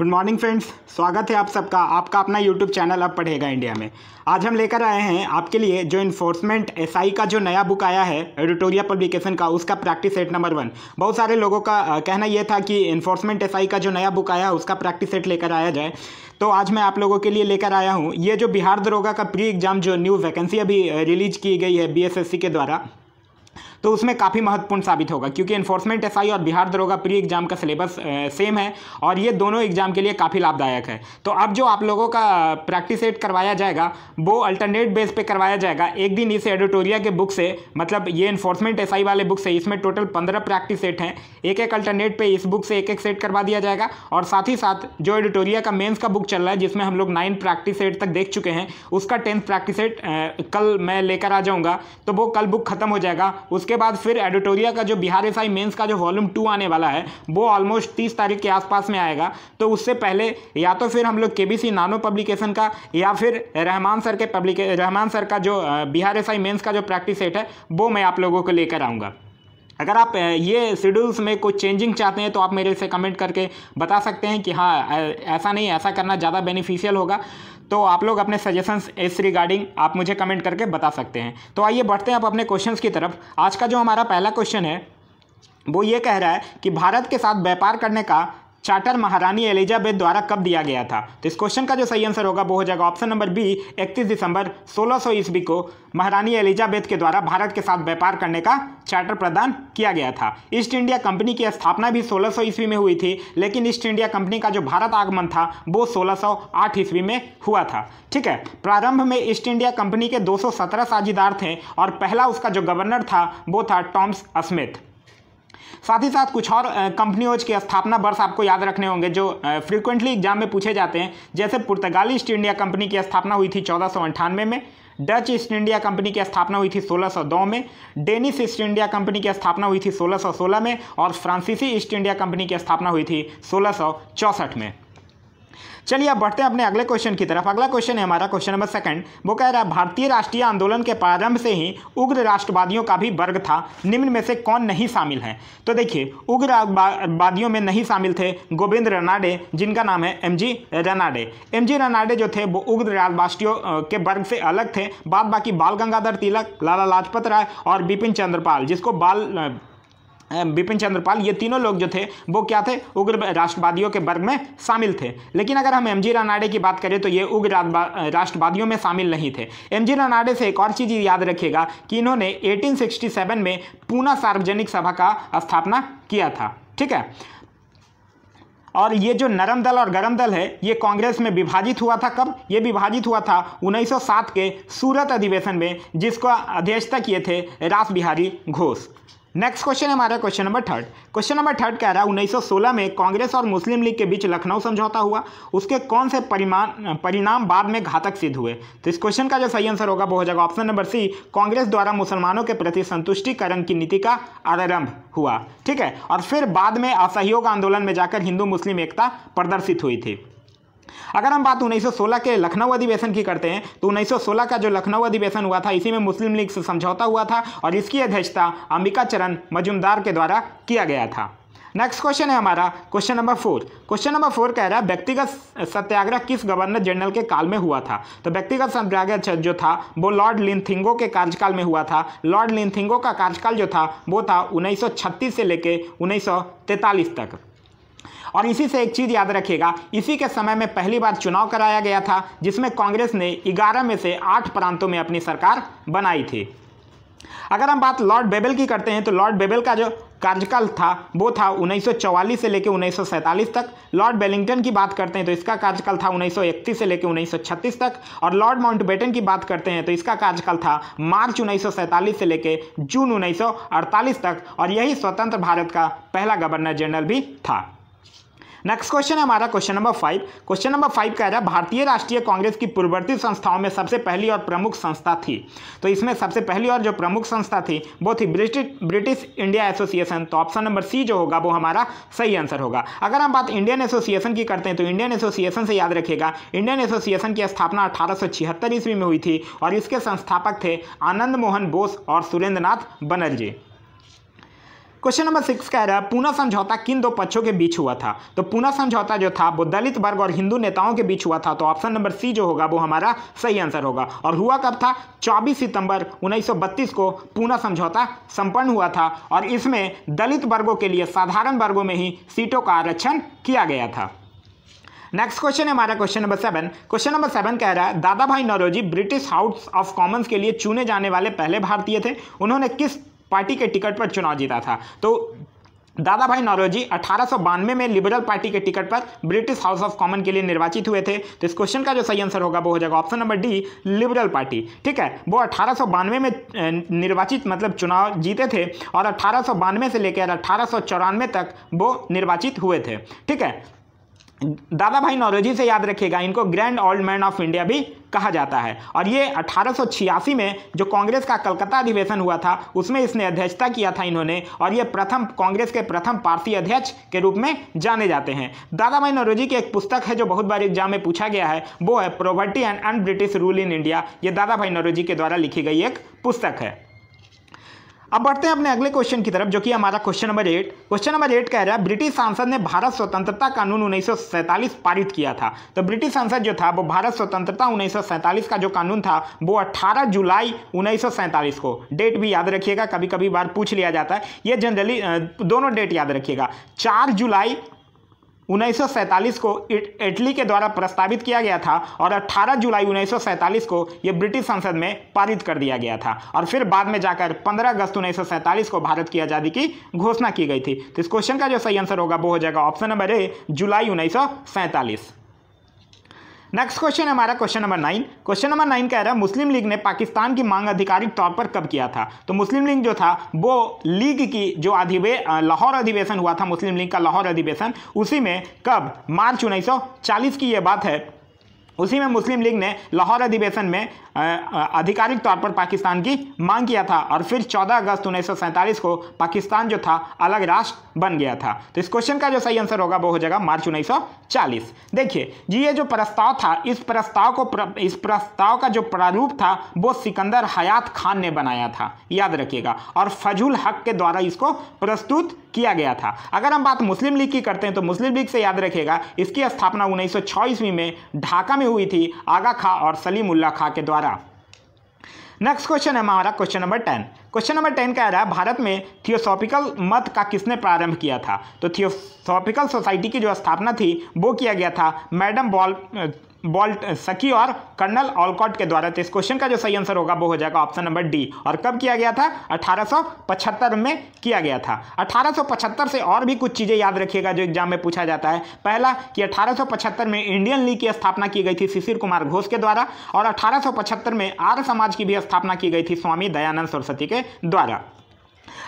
good morning friends स्वागत है आप सबका आपका अपना यूट्यूब चैनल अब पढ़ेगा इंडिया में आज हम लेकर आए हैं आपके लिए जो इन्फोर्समेंट एसआई का जो नया बुक आया है एडिटोरियल पब्लिकेशन का उसका प्रैक्टिस सेट नंबर वन बहुत सारे लोगों का कहना यह था कि इन्फोर्समेंट एसआई का जो नया बुक आया है उसका प्रैक्टिस सेट लेकर आया जाए तो आज मैं आप लोगों के लिए लेकर आया हूँ ये जो बिहार दरोगा का प्री एग्जाम जो न्यू वैकेंसी अभी रिलीज की गई है बी के द्वारा तो उसमें काफ़ी महत्वपूर्ण साबित होगा क्योंकि एन्फोर्समेंट एस और बिहार दरोगा प्री एग्जाम का सिलेबस सेम है और ये दोनों एग्जाम के लिए काफ़ी लाभदायक है तो अब जो आप लोगों का प्रैक्टिस एट करवाया जाएगा वो अल्टरनेट बेस पर करवाया जाएगा एक दिन इस एडिटोरिया के बुक से मतलब ये इन्फोर्समेंट एस वाले बुक से इसमें टोटल पंद्रह प्रैक्टिस सेट हैं एक एक अल्टरनेट पे इस बुक से एक एक सेट करवा दिया जाएगा और साथ ही साथ जो एडिटोरिया का मेंस का बुक चल रहा है जिसमें हम लोग नाइन प्रैक्टिस सेट तक देख चुके हैं उसका टेंथ प्रैक्टिस सेट कल मैं लेकर आ जाऊँगा तो वो कल बुक खत्म हो जाएगा उस उसके बाद फिर एडिटोरिया का जो बिहार एस आई मेन्स का जो वॉल्यूम टू आने वाला है वो ऑलमोस्ट तीस तारीख के आसपास में आएगा तो उससे पहले या तो फिर हम लोग के बी सी नानो पब्लिकेशन का या फिर रहमान सर के पब्लिक रहमान सर का जो बिहार एस आई मेन्स का जो प्रैक्टिस सेट है वो मैं आप लोगों को लेकर आऊँगा अगर आप ये शेड्यूल्स में कोई चेंजिंग चाहते हैं तो आप मेरे से कमेंट करके बता सकते हैं कि हाँ ऐसा नहीं ऐसा करना ज़्यादा बेनिफिशियल होगा तो आप लोग अपने सजेशंस इस रिगार्डिंग आप मुझे कमेंट करके बता सकते हैं तो आइए बढ़ते हैं आप अपने क्वेश्चन की तरफ आज का जो हमारा पहला क्वेश्चन है वो ये कह रहा है कि भारत के साथ व्यापार करने का चार्टर महारानी एलिजाबेथ द्वारा कब दिया गया था तो इस क्वेश्चन का जो सही आंसर होगा वो हो जाएगा ऑप्शन नंबर बी 31 दिसंबर 1600 सौ ईस्वी को महारानी एलिजाबेथ के द्वारा भारत के साथ व्यापार करने का चार्टर प्रदान किया गया था ईस्ट इंडिया कंपनी की स्थापना भी 1600 सौ ईस्वी में हुई थी लेकिन ईस्ट इंडिया कंपनी का जो भारत आगमन था वो सोलह ईस्वी में हुआ था ठीक है प्रारंभ में ईस्ट इंडिया कंपनी के दो साझेदार थे और पहला उसका जो गवर्नर था वो था टॉम्स स्मिथ साथ ही साथ कुछ और कंपनियों के स्थापना वर्ष आपको याद रखने होंगे जो फ्रिक्वेंटली एग्जाम में पूछे जाते हैं जैसे पुर्तगाली ईस्ट इंडिया कंपनी की स्थापना हुई थी चौदह में डच ईस्ट इंडिया कंपनी की स्थापना हुई थी 1602 में डेनिश ईस्ट इंडिया कंपनी की स्थापना हुई थी 1616 में और फ्रांसीसी ईस्ट इंडिया कंपनी की स्थापना हुई थी 1664 में चलिए अब बढ़ते हैं अपने अगले क्वेश्चन की तरफ अगला क्वेश्चन है हमारा क्वेश्चन नंबर सेकंड वो कह रहा है भारतीय राष्ट्रीय आंदोलन के प्रारंभ से ही उग्र राष्ट्रवादियों का भी वर्ग था निम्न में से कौन नहीं शामिल है तो देखिए उग्रवादियों में नहीं शामिल थे गोविंद रनाडे जिनका नाम है M G Ranade M G Ranade जो थे वो उग्र राष्ट्रीय के वर्ग से अलग थे बाद बाकी बाल गंगाधर तिलक लाला लाजपत राय और बिपिन चंद्रपाल जिसको बाल बिपिन चंद्रपाल ये तीनों लोग जो थे वो क्या थे उग्र राष्ट्रवादियों के वर्ग में शामिल थे लेकिन अगर हम एम जी रानाडे की बात करें तो ये उग्र राष्ट्रवादियों में शामिल नहीं थे एम जी रानाडे से एक और चीज़ याद रखिएगा कि इन्होंने 1867 में पूना सार्वजनिक सभा का स्थापना किया था ठीक है और ये जो नरम दल और गरम दल है ये कांग्रेस में विभाजित हुआ था कब ये विभाजित हुआ था 1907 के सूरत अधिवेशन में जिसको अध्यक्षता किए थे रास बिहारी घोष नेक्स्ट क्वेश्चन है हमारा question number third question number third कह रहा है 1916 में कांग्रेस और मुस्लिम लीग के बीच लखनऊ समझौता हुआ उसके कौन से परिमाण परिणाम बाद में घातक सिद्ध हुए तो इस क्वेश्चन का जो सही आंसर होगा वो हो जाएगा ऑप्शन नंबर सी कांग्रेस द्वारा मुसलमानों के प्रति संतुष्टिकरण की नीति का आरंभ हुआ ठीक है और फिर बाद में असहयोग आंदोलन में जाकर हिंदू मुस्लिम एकता प्रदर्शित हुई थी अगर हम बात 1916 के लखनऊ अधिवेशन की करते हैं तो 1916 का जो लखनऊ अधिवेशन हुआ था इसी में मुस्लिम लीग से समझौता हुआ था और इसकी अध्यक्षता अंबिका चरण मजुमदार के द्वारा किया गया था नेक्स्ट क्वेश्चन है हमारा question number four question number four कह रहा है व्यक्तिगत सत्याग्रह किस गवर्नर जनरल के काल में हुआ था तो व्यक्तिगत सत्याग्रह जो था वो लॉर्ड लिंथिंगो के कार्यकाल में हुआ था लॉर्ड लिंथिंगो का कार्यकाल जो था वो था 1936 से लेके 1943 तक और इसी से एक चीज़ याद रखिएगा इसी के समय में पहली बार चुनाव कराया गया था जिसमें कांग्रेस ने ग्यारह में से आठ प्रांतों में अपनी सरकार बनाई थी अगर हम बात लॉर्ड बेबल की करते हैं तो लॉर्ड बेबल का जो कार्यकाल था वो था 1944 से लेकर 1947 तक लॉर्ड बेलिंगटन की बात करते हैं तो इसका कार्यकाल था 1931 से लेकर 1936 तक और लॉर्ड माउंटबेटन की बात करते हैं तो इसका कार्यकाल था मार्च 1947 से लेकर जून 1948 तक और यही स्वतंत्र भारत का पहला गवर्नर जनरल भी था नेक्स्ट क्वेश्चन है हमारा question number five question number five कह रहा है भारतीय राष्ट्रीय कांग्रेस की पूर्ववर्ती संस्थाओं में सबसे पहली और प्रमुख संस्था थी तो इसमें सबसे पहली और जो प्रमुख संस्था थी वो थी ब्रिटिश ब्रिटिश इंडिया एसोसिएशन तो ऑप्शन नंबर सी जो होगा वो हमारा सही आंसर होगा अगर हम बात इंडियन एसोसिएशन की करते हैं तो इंडियन एसोसिएशन से याद रखेगा इंडियन एसोसिएशन की स्थापना अठारह ईस्वी में हुई थी और इसके संस्थापक थे आनंद मोहन बोस और Surendranath Banerjee question number six कह रहा है पूना समझौता किन दो पक्षों के बीच हुआ था तो पूना समझौता जो था वो दलित वर्ग और हिंदू नेताओं के बीच हुआ था तो ऑप्शन नंबर सी जो होगा वो हमारा सही आंसर होगा और हुआ कब था 24 सितंबर 1932 को पूना समझौता संपन्न हुआ था और इसमें दलित वर्गों के लिए साधारण वर्गों में ही सीटों का आरक्षण किया गया था नेक्स्ट क्वेश्चन है हमारा question number seven question number seven कह रहा है Dadabhai Naoroji British House of Commons के लिए चुने जाने वाले पहले भारतीय थे उन्होंने किस पार्टी के टिकट पर चुनाव जीता था तो दादा भाई नौरोजी अठारह में लिबरल पार्टी के टिकट पर ब्रिटिश हाउस ऑफ कॉमन के लिए निर्वाचित हुए थे तो इस क्वेश्चन का जो सही आंसर होगा वो हो जाएगा option number D liberal party ठीक है वो अठारह में निर्वाचित मतलब चुनाव जीते थे और अठारह से लेकर अठारह तक वो निर्वाचित हुए थे ठीक है दादा भाई नौरोजी से याद रखिएगा इनको grand old man of India भी कहा जाता है और ये अठारह में जो कांग्रेस का कलकत्ता अधिवेशन हुआ था उसमें इसने अध्यक्षता किया था इन्होंने और ये प्रथम कांग्रेस के प्रथम पारसी अध्यक्ष के रूप में जाने जाते हैं दादा भाई नौरोजी की एक पुस्तक है जो बहुत बार एग्जाम में पूछा गया है वो है poverty and un British rule in India ये दादा भाई नौरोजी के द्वारा लिखी गई एक पुस्तक है अब बढ़ते हैं अपने अगले क्वेश्चन की तरफ जो कि हमारा question number eight question number eight कह रहा है ब्रिटिश सांसद ने भारत स्वतंत्रता कानून उन्नीस पारित किया था तो ब्रिटिश सांसद जो था वो भारत स्वतंत्रता उन्नीस का जो कानून था वो 18 जुलाई उन्नीस को डेट भी याद रखिएगा कभी कभी बार पूछ लिया जाता है ये जनरली दोनों डेट याद रखिएगा चार जुलाई उन्नीस को इट इटली के द्वारा प्रस्तावित किया गया था और 18 जुलाई उन्नीस को यह ब्रिटिश संसद में पारित कर दिया गया था और फिर बाद में जाकर 15 अगस्त उन्नीस को भारत की आज़ादी की घोषणा की गई थी तो इस क्वेश्चन का जो सही आंसर होगा वो हो जाएगा ऑप्शन नंबर ए जुलाई उन्नीस नेक्स्ट क्वेश्चन हमारा question number nine question number nine कह रहा है मुस्लिम लीग ने पाकिस्तान की मांग आधिकारिक तौर पर कब किया था तो मुस्लिम लीग जो था वो लीग की जो अधिवे लाहौर अधिवेशन हुआ था मुस्लिम लीग का लाहौर अधिवेशन उसी में कब मार्च उन्नीस की ये बात है उसी में मुस्लिम लीग ने लाहौर अधिवेशन में आधिकारिक तौर पर पाकिस्तान की मांग किया था और फिर 14 अगस्त उन्नीस को पाकिस्तान जो था अलग राष्ट्र बन गया था तो इस क्वेश्चन का जो सही आंसर होगा वो हो जाएगा मार्च 1940 देखिए जी ये जो प्रस्ताव था इस प्रस्ताव को प्र, इस प्रस्ताव का जो प्रारूप था वो सिकंदर हयात खान ने बनाया था याद रखिएगा और फजूल हक के द्वारा इसको प्रस्तुत किया गया था अगर हम बात मुस्लिम लीग की करते हैं तो मुस्लिम लीग से याद रखिएगा इसकी स्थापना उन्नीस ईस्वी में ढाका में हुई थी आगा खां और सलीमुल्ला खां के द्वारा नेक्स्ट क्वेश्चन है हमारा question number ten question number ten कह रहा है भारत में थियोसॉफिकल मत का किसने प्रारंभ किया था तो थियोसॉफिकल सोसाइटी की जो स्थापना थी वो किया गया था मैडम बॉल बॉल्ट सकी और कर्नल ऑलकॉट के द्वारा तो इस क्वेश्चन का जो सही आंसर होगा वो हो जाएगा ऑप्शन नंबर डी और कब किया गया था 1875 में किया गया था 1875 से और भी कुछ चीज़ें याद रखिएगा जो एग्जाम में पूछा जाता है पहला कि 1875 में इंडियन लीग की स्थापना की गई थी शिशिर कुमार घोष के द्वारा और अठारह में आर्य समाज की भी स्थापना की गई थी स्वामी दयानंद सरस्वती के द्वारा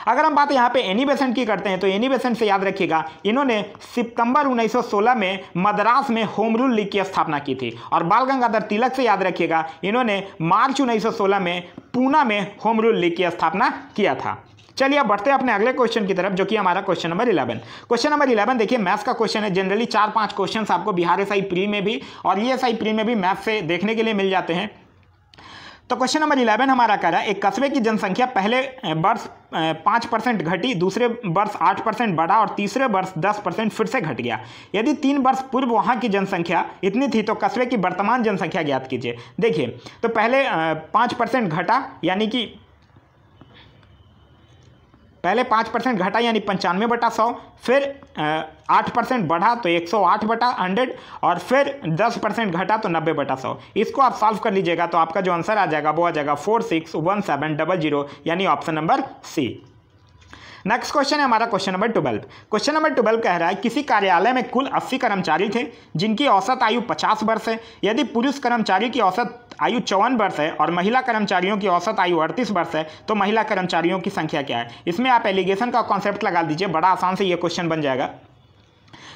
अगर हम बात यहाँ पे एनी बेसेंट की करते हैं तो एनी बेसेंट से याद रखिएगा इन्होंने सितंबर 1916 में मद्रास में होम रूल लीग की स्थापना की थी और बाल गंगाधर तिलक से याद रखिएगा इन्होंने मार्च 1916 में पूना में होम रूल लीग की स्थापना किया था चलिए अब बढ़ते हैं अपने अगले क्वेश्चन की तरफ जो कि हमारा question number eleven question number eleven देखिए मैथ्स का क्वेश्चन है जनरली चार पांच क्वेश्चन आपको बिहार एस प्री में भी और ई एस प्री में भी मैथ्स से देखने के लिए मिल जाते हैं तो क्वेश्चन नंबर इलेवन हमारा कह रहा है एक कस्बे की जनसंख्या पहले वर्ष पाँच परसेंट घटी दूसरे वर्ष आठ परसेंट बढ़ा और तीसरे वर्ष दस परसेंट फिर से घट गया यदि तीन वर्ष पूर्व वहाँ की जनसंख्या इतनी थी तो कस्बे की वर्तमान जनसंख्या ज्ञात कीजिए देखिए तो पहले पाँच परसेंट घटा यानी कि पहले पाँच परसेंट घटा यानी पंचानवे बटा सौ फिर आठ परसेंट बढ़ा तो एक सौ आठ बटा हंड्रेड और फिर दस परसेंट घटा तो नब्बे बटा सौ इसको आप सॉल्व कर लीजिएगा तो आपका जो आंसर आ जाएगा वो आ जाएगा four six one seven double zero यानी option number C next question है हमारा question number twelve question number twelve कह रहा है किसी कार्यालय में कुल अस्सी कर्मचारी थे जिनकी औसत आयु पचास वर्ष है यदि पुरुष कर्मचारी की औसत आयु चौवन वर्ष है और महिला कर्मचारियों की औसत आयु अड़तीस वर्ष है तो महिला कर्मचारियों की संख्या क्या है इसमें आप एलिगेशन का कॉन्सेप्ट लगा दीजिए बड़ा आसान से ये क्वेश्चन बन जाएगा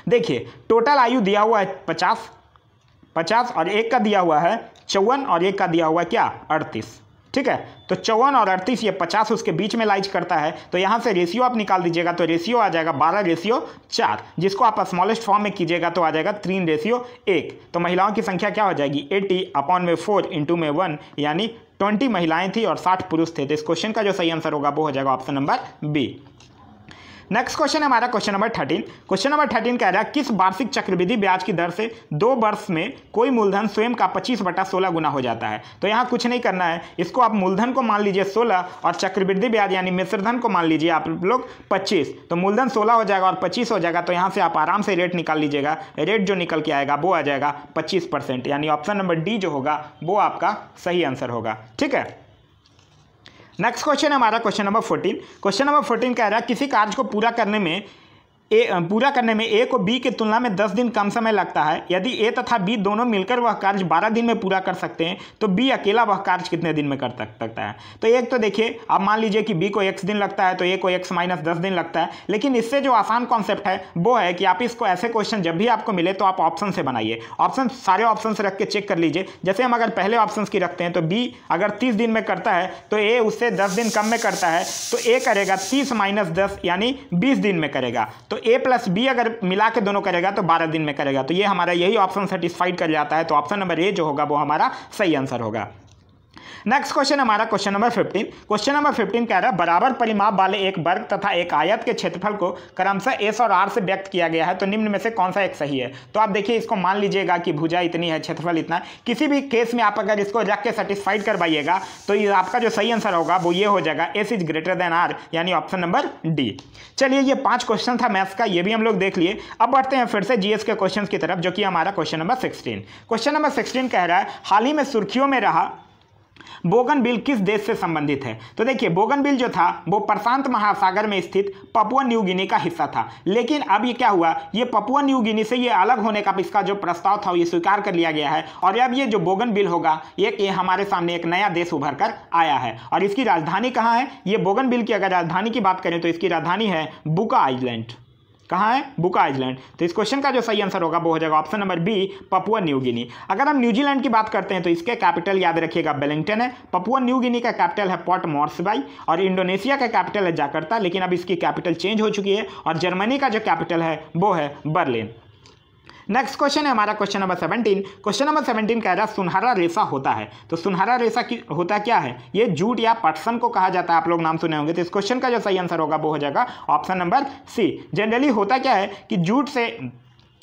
देखिए टोटल आयु दिया हुआ है पचास पचास और एक का दिया हुआ है चौवन और एक का दिया हुआ है क्या अड़तीस ठीक है तो चौवन और अड़तीस ये पचास उसके बीच में लाइज करता है तो यहाँ से रेशियो आप निकाल दीजिएगा तो रेशियो आ जाएगा बारह रेशियो चार जिसको आप स्मॉलेस्ट फॉर्म में कीजिएगा तो आ जाएगा तीन रेशियो एक तो महिलाओं की संख्या क्या हो जाएगी एटी अपॉन में फोर इंटू में वन यानी ट्वेंटी महिलाएं थी और साठ पुरुष थे तो इस क्वेश्चन का जो सही आंसर होगा वो हो जाएगा option number B next question है हमारा question number thirteen question number thirteen कह रहा है किस वार्षिक चक्रवृद्धि ब्याज की दर से दो वर्ष में कोई मूलधन स्वयं का पच्चीस बटा सोलह गुना हो जाता है तो यहाँ कुछ नहीं करना है इसको आप मूलधन को मान लीजिए सोलह और चक्रवृद्धि ब्याज यानी मिश्रधन को मान लीजिए आप लोग पच्चीस तो मूलधन सोलह हो जाएगा और पच्चीस हो जाएगा तो यहाँ से आप आराम से रेट निकाल लीजिएगा रेट जो निकल के आएगा वो आ जाएगा पच्चीस यानी ऑप्शन नंबर डी जो होगा वो आपका सही आंसर होगा ठीक है नेक्स्ट क्वेश्चन हमारा question number fourteen question number fourteen कह रहा है किसी कार्य को पूरा करने में ए पूरा करने में ए को बी की तुलना में दस दिन कम समय लगता है यदि ए तथा बी दोनों मिलकर वह कार्य बारह दिन में पूरा कर सकते हैं तो बी अकेला वह कार्य कितने दिन में कर सकता है तो एक तो देखिए अब मान लीजिए कि बी को एक्स दिन लगता है तो ए को एक्स माइनस दस दिन लगता है लेकिन इससे जो आसान कॉन्सेप्ट है वो है कि आप इसको ऐसे क्वेश्चन जब भी आपको मिले तो आप ऑप्शन से बनाइए ऑप्शन सारे ऑप्शन रख के चेक कर लीजिए जैसे हम अगर पहले ऑप्शन की रखते हैं तो बी अगर तीस दिन में करता है तो ए उससे दस दिन कम में करता है तो ए करेगा तीस माइनस दस यानी बीस दिन में करेगा तो ए प्लस बी अगर मिला के दोनों करेगा तो बारह दिन में करेगा तो ये हमारा यही ऑप्शन सेटिस्फाइड कर जाता है तो ऑप्शन नंबर ए जो होगा वो हमारा सही आंसर होगा नेक्स्ट क्वेश्चन हमारा question number fifteen question number fifteen कह रहा है बराबर परिमाप वाले एक वर्ग तथा एक आयत के क्षेत्रफल को क्रमशः एस और आर से व्यक्त किया गया है तो निम्न में से कौन सा एक सही है तो आप देखिए इसको मान लीजिएगा कि भुजा इतनी है क्षेत्रफल इतना किसी भी केस में आप अगर इसको रख के सेटिस्फाइड करवाइएगा तो आपका जो सही आंसर होगा वो ये हो जाएगा S is greater than R यानी ऑप्शन नंबर डी चलिए ये पांच क्वेश्चन था मैथ्स का ये भी हम लोग देख लिए अब बढ़ते हैं फिर से जीएस के क्वेश्चन की तरफ जो कि हमारा question number sixteen question number sixteen कह रहा है हाल ही में सुर्खियों में रहा बोगन बिल किस देश से संबंधित है तो देखिए बोगन बिल जो था वो प्रशांत महासागर में स्थित पपुआ न्यू गिनी का हिस्सा था लेकिन अब ये क्या हुआ ये पपुआ न्यू गिनी से ये अलग होने का इसका जो प्रस्ताव था ये स्वीकार कर लिया गया है और अब ये जो बोगन बिल होगा ये, ये हमारे सामने एक नया देश उभर कर आया है और इसकी राजधानी कहाँ है ये बोगन बिल की अगर राजधानी की बात करें तो इसकी राजधानी है बुका आइलैंड कहाँ है बुक आइलैंड तो इस क्वेश्चन का जो सही आंसर होगा वो हो जाएगा option number B Papua New Guinea अगर हम न्यूजीलैंड की बात करते हैं तो इसके कैपिटल याद रखिएगा बेलिंगटन है पपुआ न्यू गिनी का कैपिटल है पॉट मॉर्सबाई और इंडोनेशिया का कैपिटल है जाकर्ता लेकिन अब इसकी कैपिटल चेंज हो चुकी है और जर्मनी का जो कैपिटल है वो है बर्लिन नेक्स्ट क्वेश्चन है हमारा question number seventeen question number seventeen कह रहा है सुनहरा रेशा होता है तो सुनहरा रेशा की होता क्या है ये जूट या पटसन को कहा जाता है आप लोग नाम सुने होंगे तो इस क्वेश्चन का जो सही आंसर होगा वो हो जाएगा ऑप्शन नंबर सी जनरली होता क्या है कि जूट से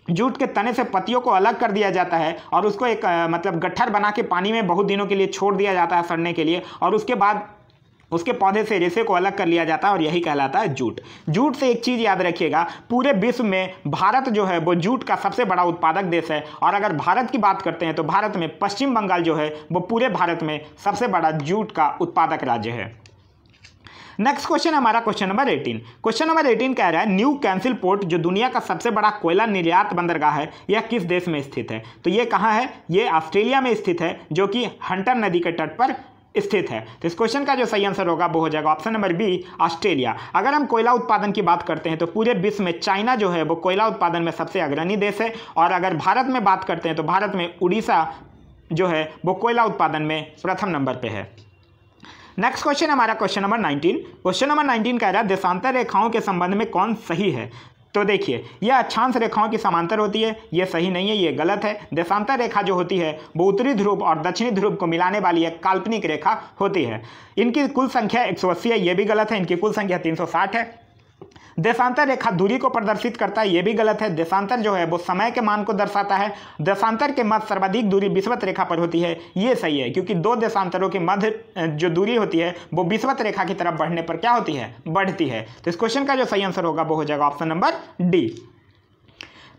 जूट के तने से पतियों को अलग कर दिया जाता है और उसको एक आ, मतलब गट्ठर बना के पानी में बहुत दिनों के लिए छोड़ दिया जाता है सड़ने के लिए और उसके बाद उसके पौधे से रेशे को अलग कर लिया जाता है और यही कहलाता है जूट जूट से एक चीज़ याद रखिएगा पूरे विश्व में भारत जो है वो जूट का सबसे बड़ा उत्पादक देश है और अगर भारत की बात करते हैं तो भारत में पश्चिम बंगाल जो है वो पूरे भारत में सबसे बड़ा जूट का उत्पादक राज्य है नेक्स्ट क्वेश्चन हमारा क्वेश्चन नंबर 18 क्वेश्चन नंबर 18 कह रहा है न्यू कैंसिल पोर्ट जो दुनिया का सबसे बड़ा कोयला निर्यात बंदरगाह है यह किस देश में स्थित है तो ये कहाँ है ये ऑस्ट्रेलिया में स्थित है जो कि हंटर नदी के तट पर स्थित है तो इस क्वेश्चन का जो सही आंसर होगा वो हो जाएगा ऑप्शन नंबर बी ऑस्ट्रेलिया अगर हम कोयला उत्पादन की बात करते हैं तो पूरे विश्व में चाइना जो है वो कोयला उत्पादन में सबसे अग्रणी देश है और अगर भारत में बात करते हैं तो भारत में उड़ीसा जो है वो कोयला उत्पादन में प्रथम नंबर पर है नेक्स्ट क्वेश्चन हमारा क्वेश्चन नंबर 19 क्वेश्चन नंबर 19 कह रहा है देशांतर रेखाओं के संबंध में कौन सही है तो देखिए यह अक्षांश रेखाओं की समांतर होती है यह सही नहीं है यह गलत है देशांतर रेखा जो होती है वो उत्तरी ध्रुव और दक्षिणी ध्रुव को मिलाने वाली एक काल्पनिक रेखा होती है इनकी कुल संख्या एक है यह भी गलत है इनकी कुल संख्या तीन है देशांतर रेखा दूरी को प्रदर्शित करता है यह भी गलत है देशांतर जो है वो समय के मान को दर्शाता है देशांतर के मध्य सर्वाधिक दूरी विश्वत रेखा पर होती है ये सही है क्योंकि दो देशांतरों के मध्य जो दूरी होती है वो विश्वत रेखा की तरफ बढ़ने पर क्या होती है बढ़ती है तो इस क्वेश्चन का जो सही आंसर होगा वो हो जाएगा option number D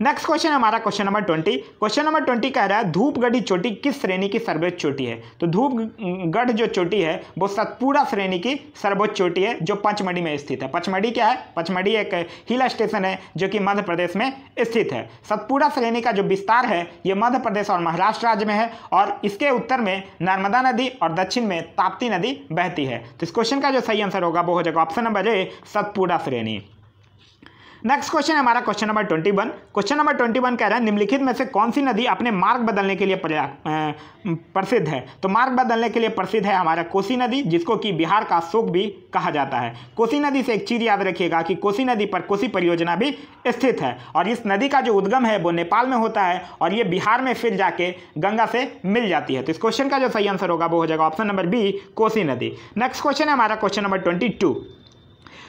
next question हमारा question number twenty question number twenty कह रहा है धूपगढ़ी चोटी किस श्रेणी की सर्वोच्च चोटी है तो धूपगढ़ जो चोटी है वो सतपुड़ा श्रेणी की सर्वोच्च चोटी है जो पंचमढ़ी में स्थित है पंचमढ़ी क्या है पंचमढ़ी एक हिल स्टेशन है जो कि मध्य प्रदेश में स्थित है सतपुड़ा श्रेणी का जो विस्तार है ये मध्य प्रदेश और महाराष्ट्र राज्य में है और इसके उत्तर में नर्मदा नदी और दक्षिण में ताप्ती नदी बहती है तो इस क्वेश्चन का जो सही आंसर होगा वो हो जाएगा ऑप्शन नंबर ए सतपुड़ा श्रेणी नेक्स्ट क्वेश्चन हमारा question number twenty one question number twenty one कह रहा है निम्नलिखित में से कौन सी नदी अपने मार्ग बदलने के लिए प्रसिद्ध है तो मार्ग बदलने के लिए प्रसिद्ध है हमारा कोसी नदी जिसको कि बिहार का शोक भी कहा जाता है कोसी नदी से एक चीज़ याद रखिएगा कि कोसी नदी पर कोसी परियोजना भी स्थित है और इस नदी का जो उद्गम है वो नेपाल में होता है और ये बिहार में फिर जाके गंगा से मिल जाती है तो इस क्वेश्चन का जो सही आंसर होगा वो हो जाएगा ऑप्शन नंबर बी कोसी नदी नेक्स्ट क्वेश्चन है हमारा question number twenty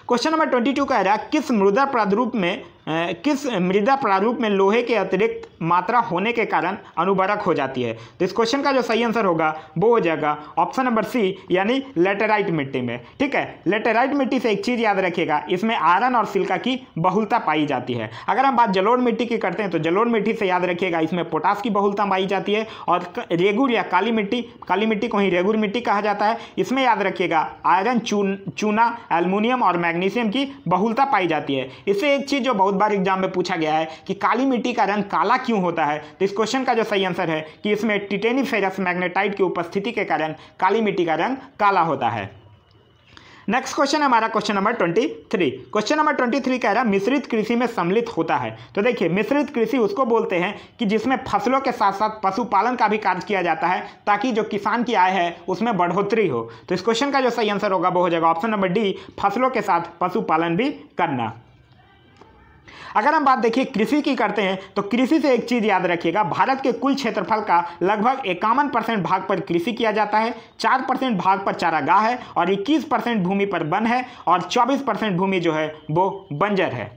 question number twenty two कह रहा है किस मृदा प्रारूप में किस मृदा प्रारूप में लोहे के अतिरिक्त मात्रा होने के कारण अनुबरक हो जाती है तो इस क्वेश्चन का जो सही आंसर होगा वो हो जाएगा ऑप्शन नंबर सी यानी लेटेराइट मिट्टी में ठीक है लेटेराइट मिट्टी से एक चीज़ याद रखिएगा इसमें आयरन और सिल्का की बहुलता पाई जाती है अगर हम बात जलोड़ मिट्टी की करते हैं तो जलोड़ मिट्टी से याद रखिएगा इसमें पोटास की बहुलता पाई जाती है और रेगुर या काली मिट्टी काली मिट्टी को ही रेगुर मिट्टी कहा जाता है इसमें याद रखिएगा आयरन चून चूना एल्यूमिनियम और मैग्नीशियम की बहुलता पाई जाती है इससे एक चीज़ जो बहुत बहुत बार एग्जाम में पूछा गया है कि काली मिट्टी का रंग काला क्यों होता है तो इस क्वेश्चन का जो सही आंसर है कि इसमें टिटेनी फेरस मैग्नेटाइट की उपस्थिति के कारण काली मिट्टी का रंग काला होता है नेक्स्ट क्वेश्चन हमारा question number twenty three question number twenty three कह रहा है मिश्रित कृषि में सम्मिलित होता है तो देखिए मिश्रित कृषि उसको बोलते हैं कि जिसमें फसलों के साथ साथ पशुपालन का भी कार्य किया जाता है ताकि जो किसान की आय है उसमें बढ़ोतरी हो तो इस क्वेश्चन का जो सही आंसर होगा वो हो जाएगा ऑप्शन नंबर डी फसलों के साथ पशुपालन भी करना अगर हम बात देखिए कृषि की करते हैं तो कृषि से एक चीज़ याद रखिएगा भारत के कुल क्षेत्रफल का लगभग इक्यावन परसेंट भाग पर कृषि किया जाता है चार परसेंट भाग पर चारागाह है और इक्कीस परसेंट भूमि पर वन है और चौबीस परसेंट भूमि जो है वो बंजर है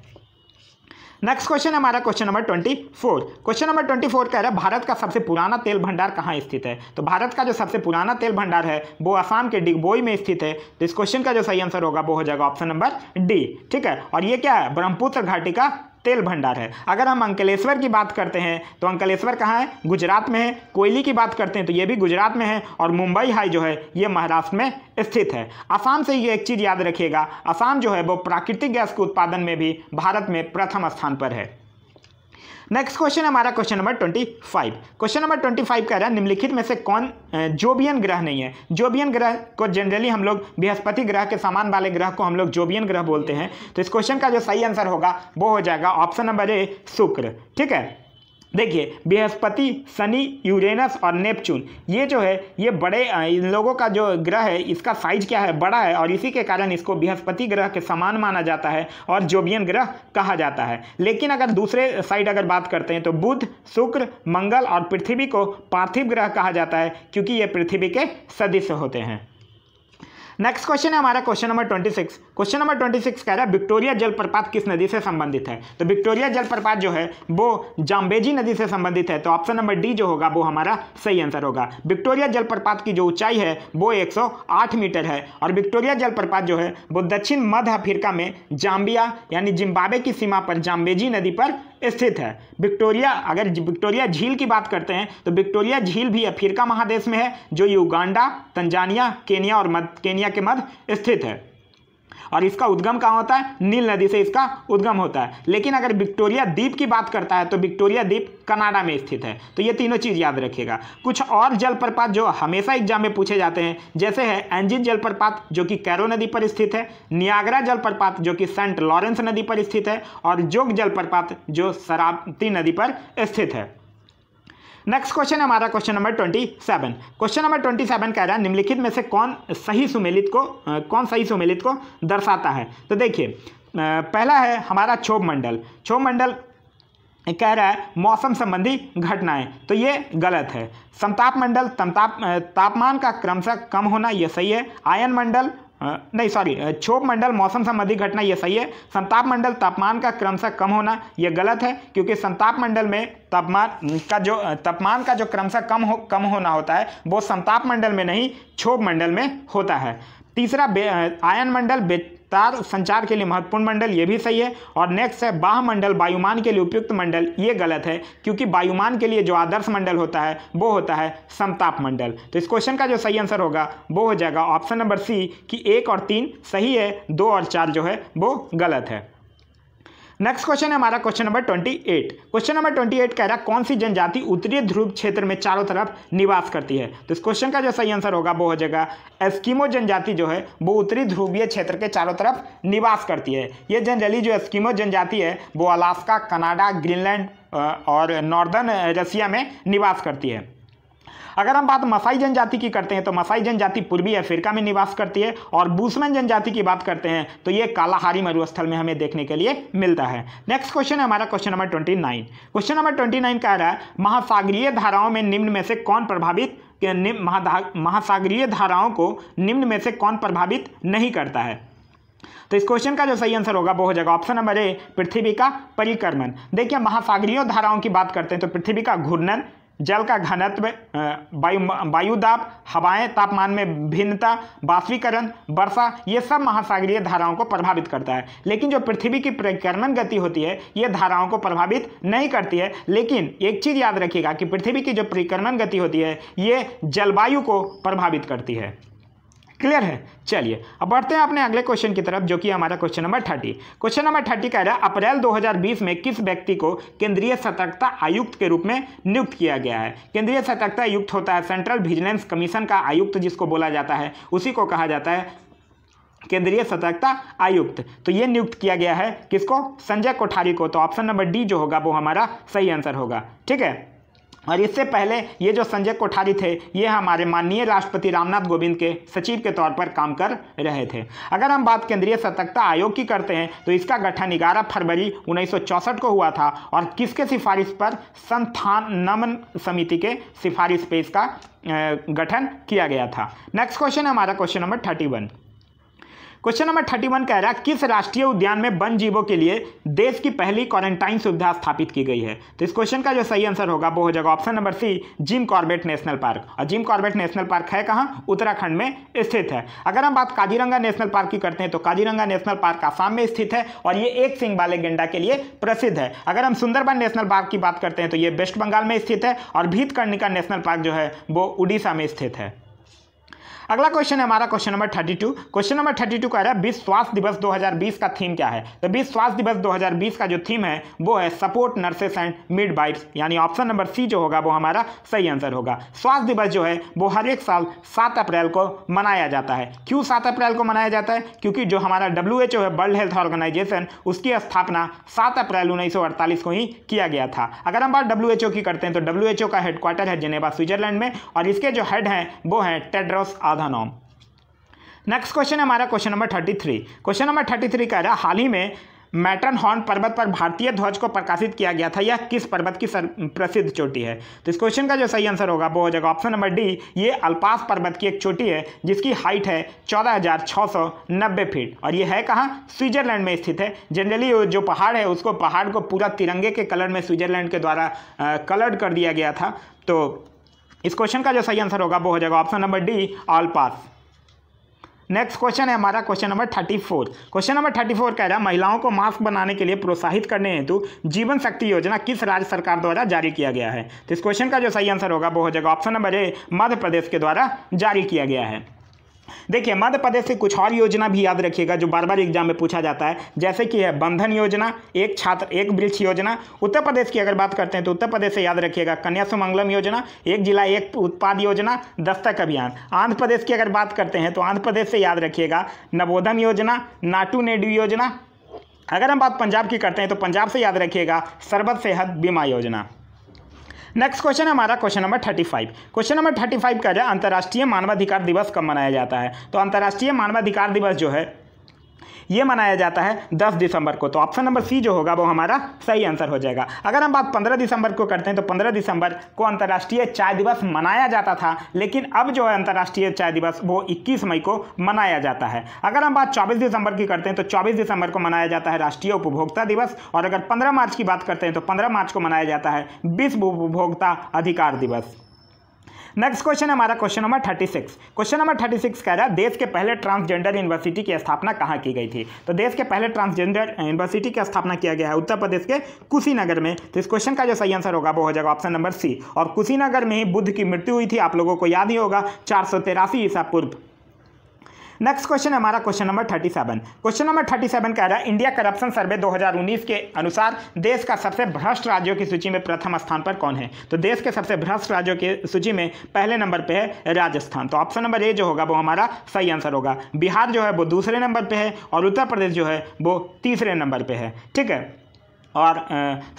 नेक्स्ट क्वेश्चन है हमारा question number twenty four question number twenty four कह रहा है भारत का सबसे पुराना तेल भंडार कहाँ स्थित है तो भारत का जो सबसे पुराना तेल भंडार है वो आसाम के डिगबोई में स्थित है तो इस क्वेश्चन का जो सही आंसर होगा वो हो जाएगा ऑप्शन नंबर डी ठीक है और ये क्या है ब्रह्मपुत्र घाटी का तेल भंडार है अगर हम अंकलेश्वर की बात करते हैं तो अंकलेश्वर कहाँ है गुजरात में है कोयली की बात करते हैं तो ये भी गुजरात में है और मुंबई हाई जो है ये महाराष्ट्र में स्थित है आसाम से ये एक चीज़ याद रखिएगा आसाम जो है वो प्राकृतिक गैस के उत्पादन में भी भारत में प्रथम स्थान पर है नेक्स्ट क्वेश्चन हमारा question number twenty five question number twenty five कह रहा है निम्नलिखित में से कौन जोबियन ग्रह नहीं है जोबियन ग्रह को जनरली हम लोग बृहस्पति ग्रह के समान वाले ग्रह को हम लोग जोबियन ग्रह बोलते हैं तो इस क्वेश्चन का जो सही आंसर होगा वो हो जाएगा ऑप्शन नंबर ए शुक्र ठीक है देखिए बृहस्पति शनि यूरेनस और नेपच्यून ये जो है ये बड़े इन लोगों का जो ग्रह है इसका साइज क्या है बड़ा है और इसी के कारण इसको बृहस्पति ग्रह के समान माना जाता है और जोबियन ग्रह कहा जाता है लेकिन अगर दूसरे साइड अगर बात करते हैं तो बुध शुक्र मंगल और पृथ्वी को पार्थिव ग्रह कहा जाता है क्योंकि ये पृथ्वी के सदस्य होते हैं नेक्स्ट क्वेश्चन है हमारा question number twenty six question number twenty six कह रहा है विक्टोरिया जलप्रपात किस नदी से संबंधित है तो विक्टोरिया जलप्रपात जो है वो जाम्बेजी नदी से संबंधित है तो ऑप्शन नंबर डी जो होगा वो हमारा सही आंसर होगा विक्टोरिया जलप्रपात की जो ऊंचाई है वो 108 मीटर है और विक्टोरिया जलप्रपात जो है वो दक्षिण मध्य अफ्रीका में जाम्बिया यानी जिम्बाबे की सीमा पर जाम्बेजी नदी पर स्थित है विक्टोरिया अगर विक्टोरिया झील की बात करते हैं तो विक्टोरिया झील भी अफ्रीका महादेश में है जो युगांडा तंजानिया केनिया और मध केनिया के मध्य स्थित है और इसका उद्गम कहाँ होता है नील नदी से इसका उद्गम होता है लेकिन अगर विक्टोरिया द्वीप की बात करता है तो विक्टोरिया द्वीप कनाडा में स्थित है तो ये तीनों चीज़ याद रखिएगा कुछ और जलप्रपात जो हमेशा एग्जाम में पूछे जाते हैं जैसे है एंजिन जलप्रपात जो कि कैरो नदी पर स्थित है नियाग्रा जलप्रपात जो कि सेंट लॉरेंस नदी पर स्थित है और जोग जलप्रपात जो शराबती नदी पर स्थित है नेक्स्ट क्वेश्चन है हमारा question number twenty seven question number twenty seven कह रहा है निम्नलिखित में से कौन सही सुमेलित को कौन सही सुमेलित को दर्शाता है तो देखिए पहला है हमारा क्षोभ मंडल क्षोभ मंडल कह रहा है मौसम संबंधी घटनाएं तो ये गलत है समताप मंडल तमताप तापमान का क्रमशः कम होना यह सही है आयन मंडल हाँ, नहीं सॉरी क्षोभ मंडल मौसम संबंधी घटना यह सही है संताप मंडल तापमान का क्रमशः कम होना यह गलत है क्योंकि संताप मंडल में तापमान का जो तापमान का जो क्रमशः कम हो कम होना होता है वो संताप मंडल में नहीं क्षोभ मंडल में होता है तीसरा आयन मंडल तार संचार के लिए महत्वपूर्ण मंडल ये भी सही है और नेक्स्ट है बाह मंडल वायुमान के लिए उपयुक्त मंडल ये गलत है क्योंकि वायुमान के लिए जो आदर्श मंडल होता है वो होता है समताप मंडल तो इस क्वेश्चन का जो सही आंसर होगा वो हो जाएगा ऑप्शन नंबर सी कि एक और तीन सही है दो और चार जो है वो गलत है नेक्स्ट क्वेश्चन है हमारा question number twenty eight question number twenty eight कह रहा है कौन सी जनजाति उत्तरी ध्रुव क्षेत्र में चारों तरफ निवास करती है तो इस क्वेश्चन का जो सही आंसर होगा वो हो जाएगा एस्किमो जनजाति जो है वो उत्तरी ध्रुवीय क्षेत्र के चारों तरफ निवास करती है ये जनरली जो एस्किमो जनजाति है वो अलास्का कनाडा ग्रीनलैंड और नॉर्दर्न रसिया में निवास करती है अगर हम बात मसाई जनजाति की करते हैं तो मसाई जनजाति पूर्वी अफ्रीका में निवास करती है और बूसमन जनजाति की बात करते हैं तो ये कालाहारी मरुस्थल में हमें देखने के लिए मिलता है नेक्स्ट क्वेश्चन है हमारा question number twenty question number twenty कह रहा है महासागरीय धाराओं में निम्न में से कौन प्रभावित महासागरीय धाराओं को निम्न में से कौन प्रभावित नहीं करता है तो इस क्वेश्चन का जो सही आंसर होगा वो हो जाएगा ऑप्शन नंबर ए पृथ्वी का परिक्रमण देखिए महासागरीय धाराओं की बात करते हैं तो पृथ्वी का घूर्णन जल का घनत्व वायु वायु दाब हवाएं तापमान में भिन्नता बाष्पीकरण वर्षा ये सब महासागरीय धाराओं को प्रभावित करता है लेकिन जो पृथ्वी की परिक्रमण गति होती है ये धाराओं को प्रभावित नहीं करती है लेकिन एक चीज़ याद रखिएगा कि पृथ्वी की जो परिक्रमण गति होती है ये जलवायु को प्रभावित करती है क्लियर है चलिए अब बढ़ते हैं अपने अगले क्वेश्चन की तरफ जो कि हमारा question number thirty question number thirty कह रहा है अप्रैल 2020 में किस व्यक्ति को केंद्रीय सतर्कता आयुक्त के रूप में नियुक्त किया गया है केंद्रीय सतर्कता आयुक्त होता है सेंट्रल विजिलेंस कमीशन का आयुक्त जिसको बोला जाता है उसी को कहा जाता है केंद्रीय सतर्कता आयुक्त तो ये नियुक्त किया गया है किसको संजय कोठारी को तो ऑप्शन नंबर डी जो होगा वो हमारा सही आंसर होगा ठीक है और इससे पहले ये जो संजय कोठारी थे ये हमारे माननीय राष्ट्रपति रामनाथ गोविंद के सचिव के तौर पर काम कर रहे थे अगर हम बात केंद्रीय सतर्कता आयोग की करते हैं तो इसका गठन ग्यारह फरवरी उन्नीस को हुआ था और किसके सिफारिश पर संस्थान नमन समिति के सिफारिश पे इसका गठन किया गया था नेक्स्ट क्वेश्चन हमारा question number thirty one question number thirty one कह रहा है किस राष्ट्रीय उद्यान में वन जीवों के लिए देश की पहली क्वारंटाइन सुविधा स्थापित की गई है तो इस क्वेश्चन का जो सही आंसर होगा वो हो जाएगा option number C Jim Corbett national park और जिम कॉर्बेट नेशनल पार्क है कहाँ उत्तराखंड में स्थित है अगर हम बात काजीरंगा नेशनल पार्क की करते हैं तो काजीरंगा नेशनल पार्क आसाम में स्थित है और ये एक सिंह वाले गेंडा के लिए प्रसिद्ध है अगर हम सुंदरबन नेशनल पार्क की बात करते हैं तो ये वेस्ट बंगाल में स्थित है और भीतकर्णिका नेशनल पार्क जो है वो उड़ीसा में स्थित है अगला क्वेश्चन है हमारा question number thirty two question number thirty two कह रहा है विश्व स्वास्थ्य दिवस 2020 का थीम क्या है तो विश्व स्वास्थ्य दिवस 2020 का जो थीम है वो है सपोर्ट नर्सेस एंड मिड यानी ऑप्शन नंबर सी जो होगा वो हमारा सही आंसर होगा स्वास्थ्य दिवस जो है वो हर एक साल सात अप्रैल को मनाया जाता है क्यों सात अप्रैल को मनाया जाता है क्योंकि जो हमारा डब्ल्यू है वर्ल्ड हेल्थ ऑर्गेनाइजेशन उसकी स्थापना सात अप्रैल उन्नीस को ही किया गया था अगर हम बात डब्ल्यू की करते हैं तो डब्ल्यू का हेडक्वार्टर है जिनेवा स्विट्जरलैंड में और इसके जो हेड हैं वो हैं टेड्रोस साधा नॉम नेक्स्ट क्वेश्चन है हमारा question number thirty three question number thirty three कह रहा है हाल ही में मैटर्न हॉर्न पर्वत पर भारतीय ध्वज को प्रकाशित किया गया था यह किस पर्वत की प्रसिद्ध चोटी है तो इस क्वेश्चन का जो सही आंसर होगा वो हो जाएगा ऑप्शन नंबर डी ये अल्पास पर्वत की एक चोटी है जिसकी हाइट है चौदह फीट और ये है कहाँ स्विट्जरलैंड में स्थित है जनरली जो पहाड़ है उसको पहाड़ को पूरा तिरंगे के कलर में स्विट्जरलैंड के द्वारा कलर्ड कर दिया गया था तो इस क्वेश्चन का जो सही आंसर होगा वो हो जाएगा option number D all pass next question है हमारा question number thirty four question number thirty four कह रहा है महिलाओं को मास्क बनाने के लिए प्रोत्साहित करने हेतु जीवन शक्ति योजना किस राज्य सरकार द्वारा जारी किया गया है तो इस क्वेश्चन का जो सही आंसर होगा वो हो जाएगा ऑप्शन नंबर ए मध्य प्रदेश के द्वारा जारी किया गया है देखिए मध्य प्रदेश से कुछ और योजना भी याद रखिएगा जो बार बार एग्जाम में पूछा जाता है जैसे कि है बंधन योजना एक छात्र एक वृक्ष योजना उत्तर प्रदेश की अगर बात करते हैं तो उत्तर प्रदेश से याद रखिएगा कन्या सुमंगलम योजना एक जिला एक उत्पाद योजना दस्तक अभियान आंध्र प्रदेश की अगर बात करते हैं तो आंध्र प्रदेश से याद रखिएगा नवोदम योजना नाटू नेडू योजना अगर हम बात पंजाब की करते हैं तो पंजाब से याद रखिएगा सरबत सेहत बीमा योजना नेक्स्ट क्वेश्चन हमारा question number thirty five question number thirty five का जो अंतर्राष्ट्रीय मानवाधिकार दिवस कब मनाया जाता है तो अंतर्राष्ट्रीय मानवाधिकार दिवस जो है ये मनाया जाता है दस दिसंबर को तो ऑप्शन नंबर सी जो होगा वो हमारा सही आंसर हो जाएगा अगर हम बात पंद्रह दिसंबर को करते हैं तो पंद्रह दिसंबर को अंतर्राष्ट्रीय चाय दिवस मनाया जाता था लेकिन अब जो है अंतर्राष्ट्रीय चाय दिवस वो इक्कीस मई को मनाया जाता है अगर हम बात चौबीस दिसंबर की करते हैं तो चौबीस दिसंबर को मनाया जाता है राष्ट्रीय उपभोक्ता दिवस और अगर पंद्रह मार्च की बात करते हैं तो पंद्रह मार्च को मनाया जाता है विश्व उपभोक्ता अधिकार दिवस नेक्स्ट क्वेश्चन हमारा question number thirty six question number thirty six कह रहा है देश के पहले ट्रांसजेंडर यूनिवर्सिटी की स्थापना कहाँ की गई थी तो देश के पहले ट्रांसजेंडर यूनिवर्सिटी की स्थापना किया गया है उत्तर प्रदेश के कुशीनगर में तो इस क्वेश्चन का जो सही आंसर होगा वो हो जाएगा ऑप्शन नंबर सी और कुशीनगर में ही बुद्ध की मृत्यु हुई थी आप लोगों को याद ही होगा चार सौ ईसा पूर्व नेक्स्ट क्वेश्चन हमारा question number thirty seven question number thirty seven कह रहा है इंडिया करप्शन सर्वे 2019 के अनुसार देश का सबसे भ्रष्ट राज्यों की सूची में प्रथम स्थान पर कौन है तो देश के सबसे भ्रष्ट राज्यों की सूची में पहले नंबर पर है राजस्थान तो ऑप्शन नंबर ए जो होगा वो हमारा सही आंसर होगा बिहार जो है वो दूसरे नंबर पर है और उत्तर प्रदेश जो है वो तीसरे नंबर पर है ठीक है और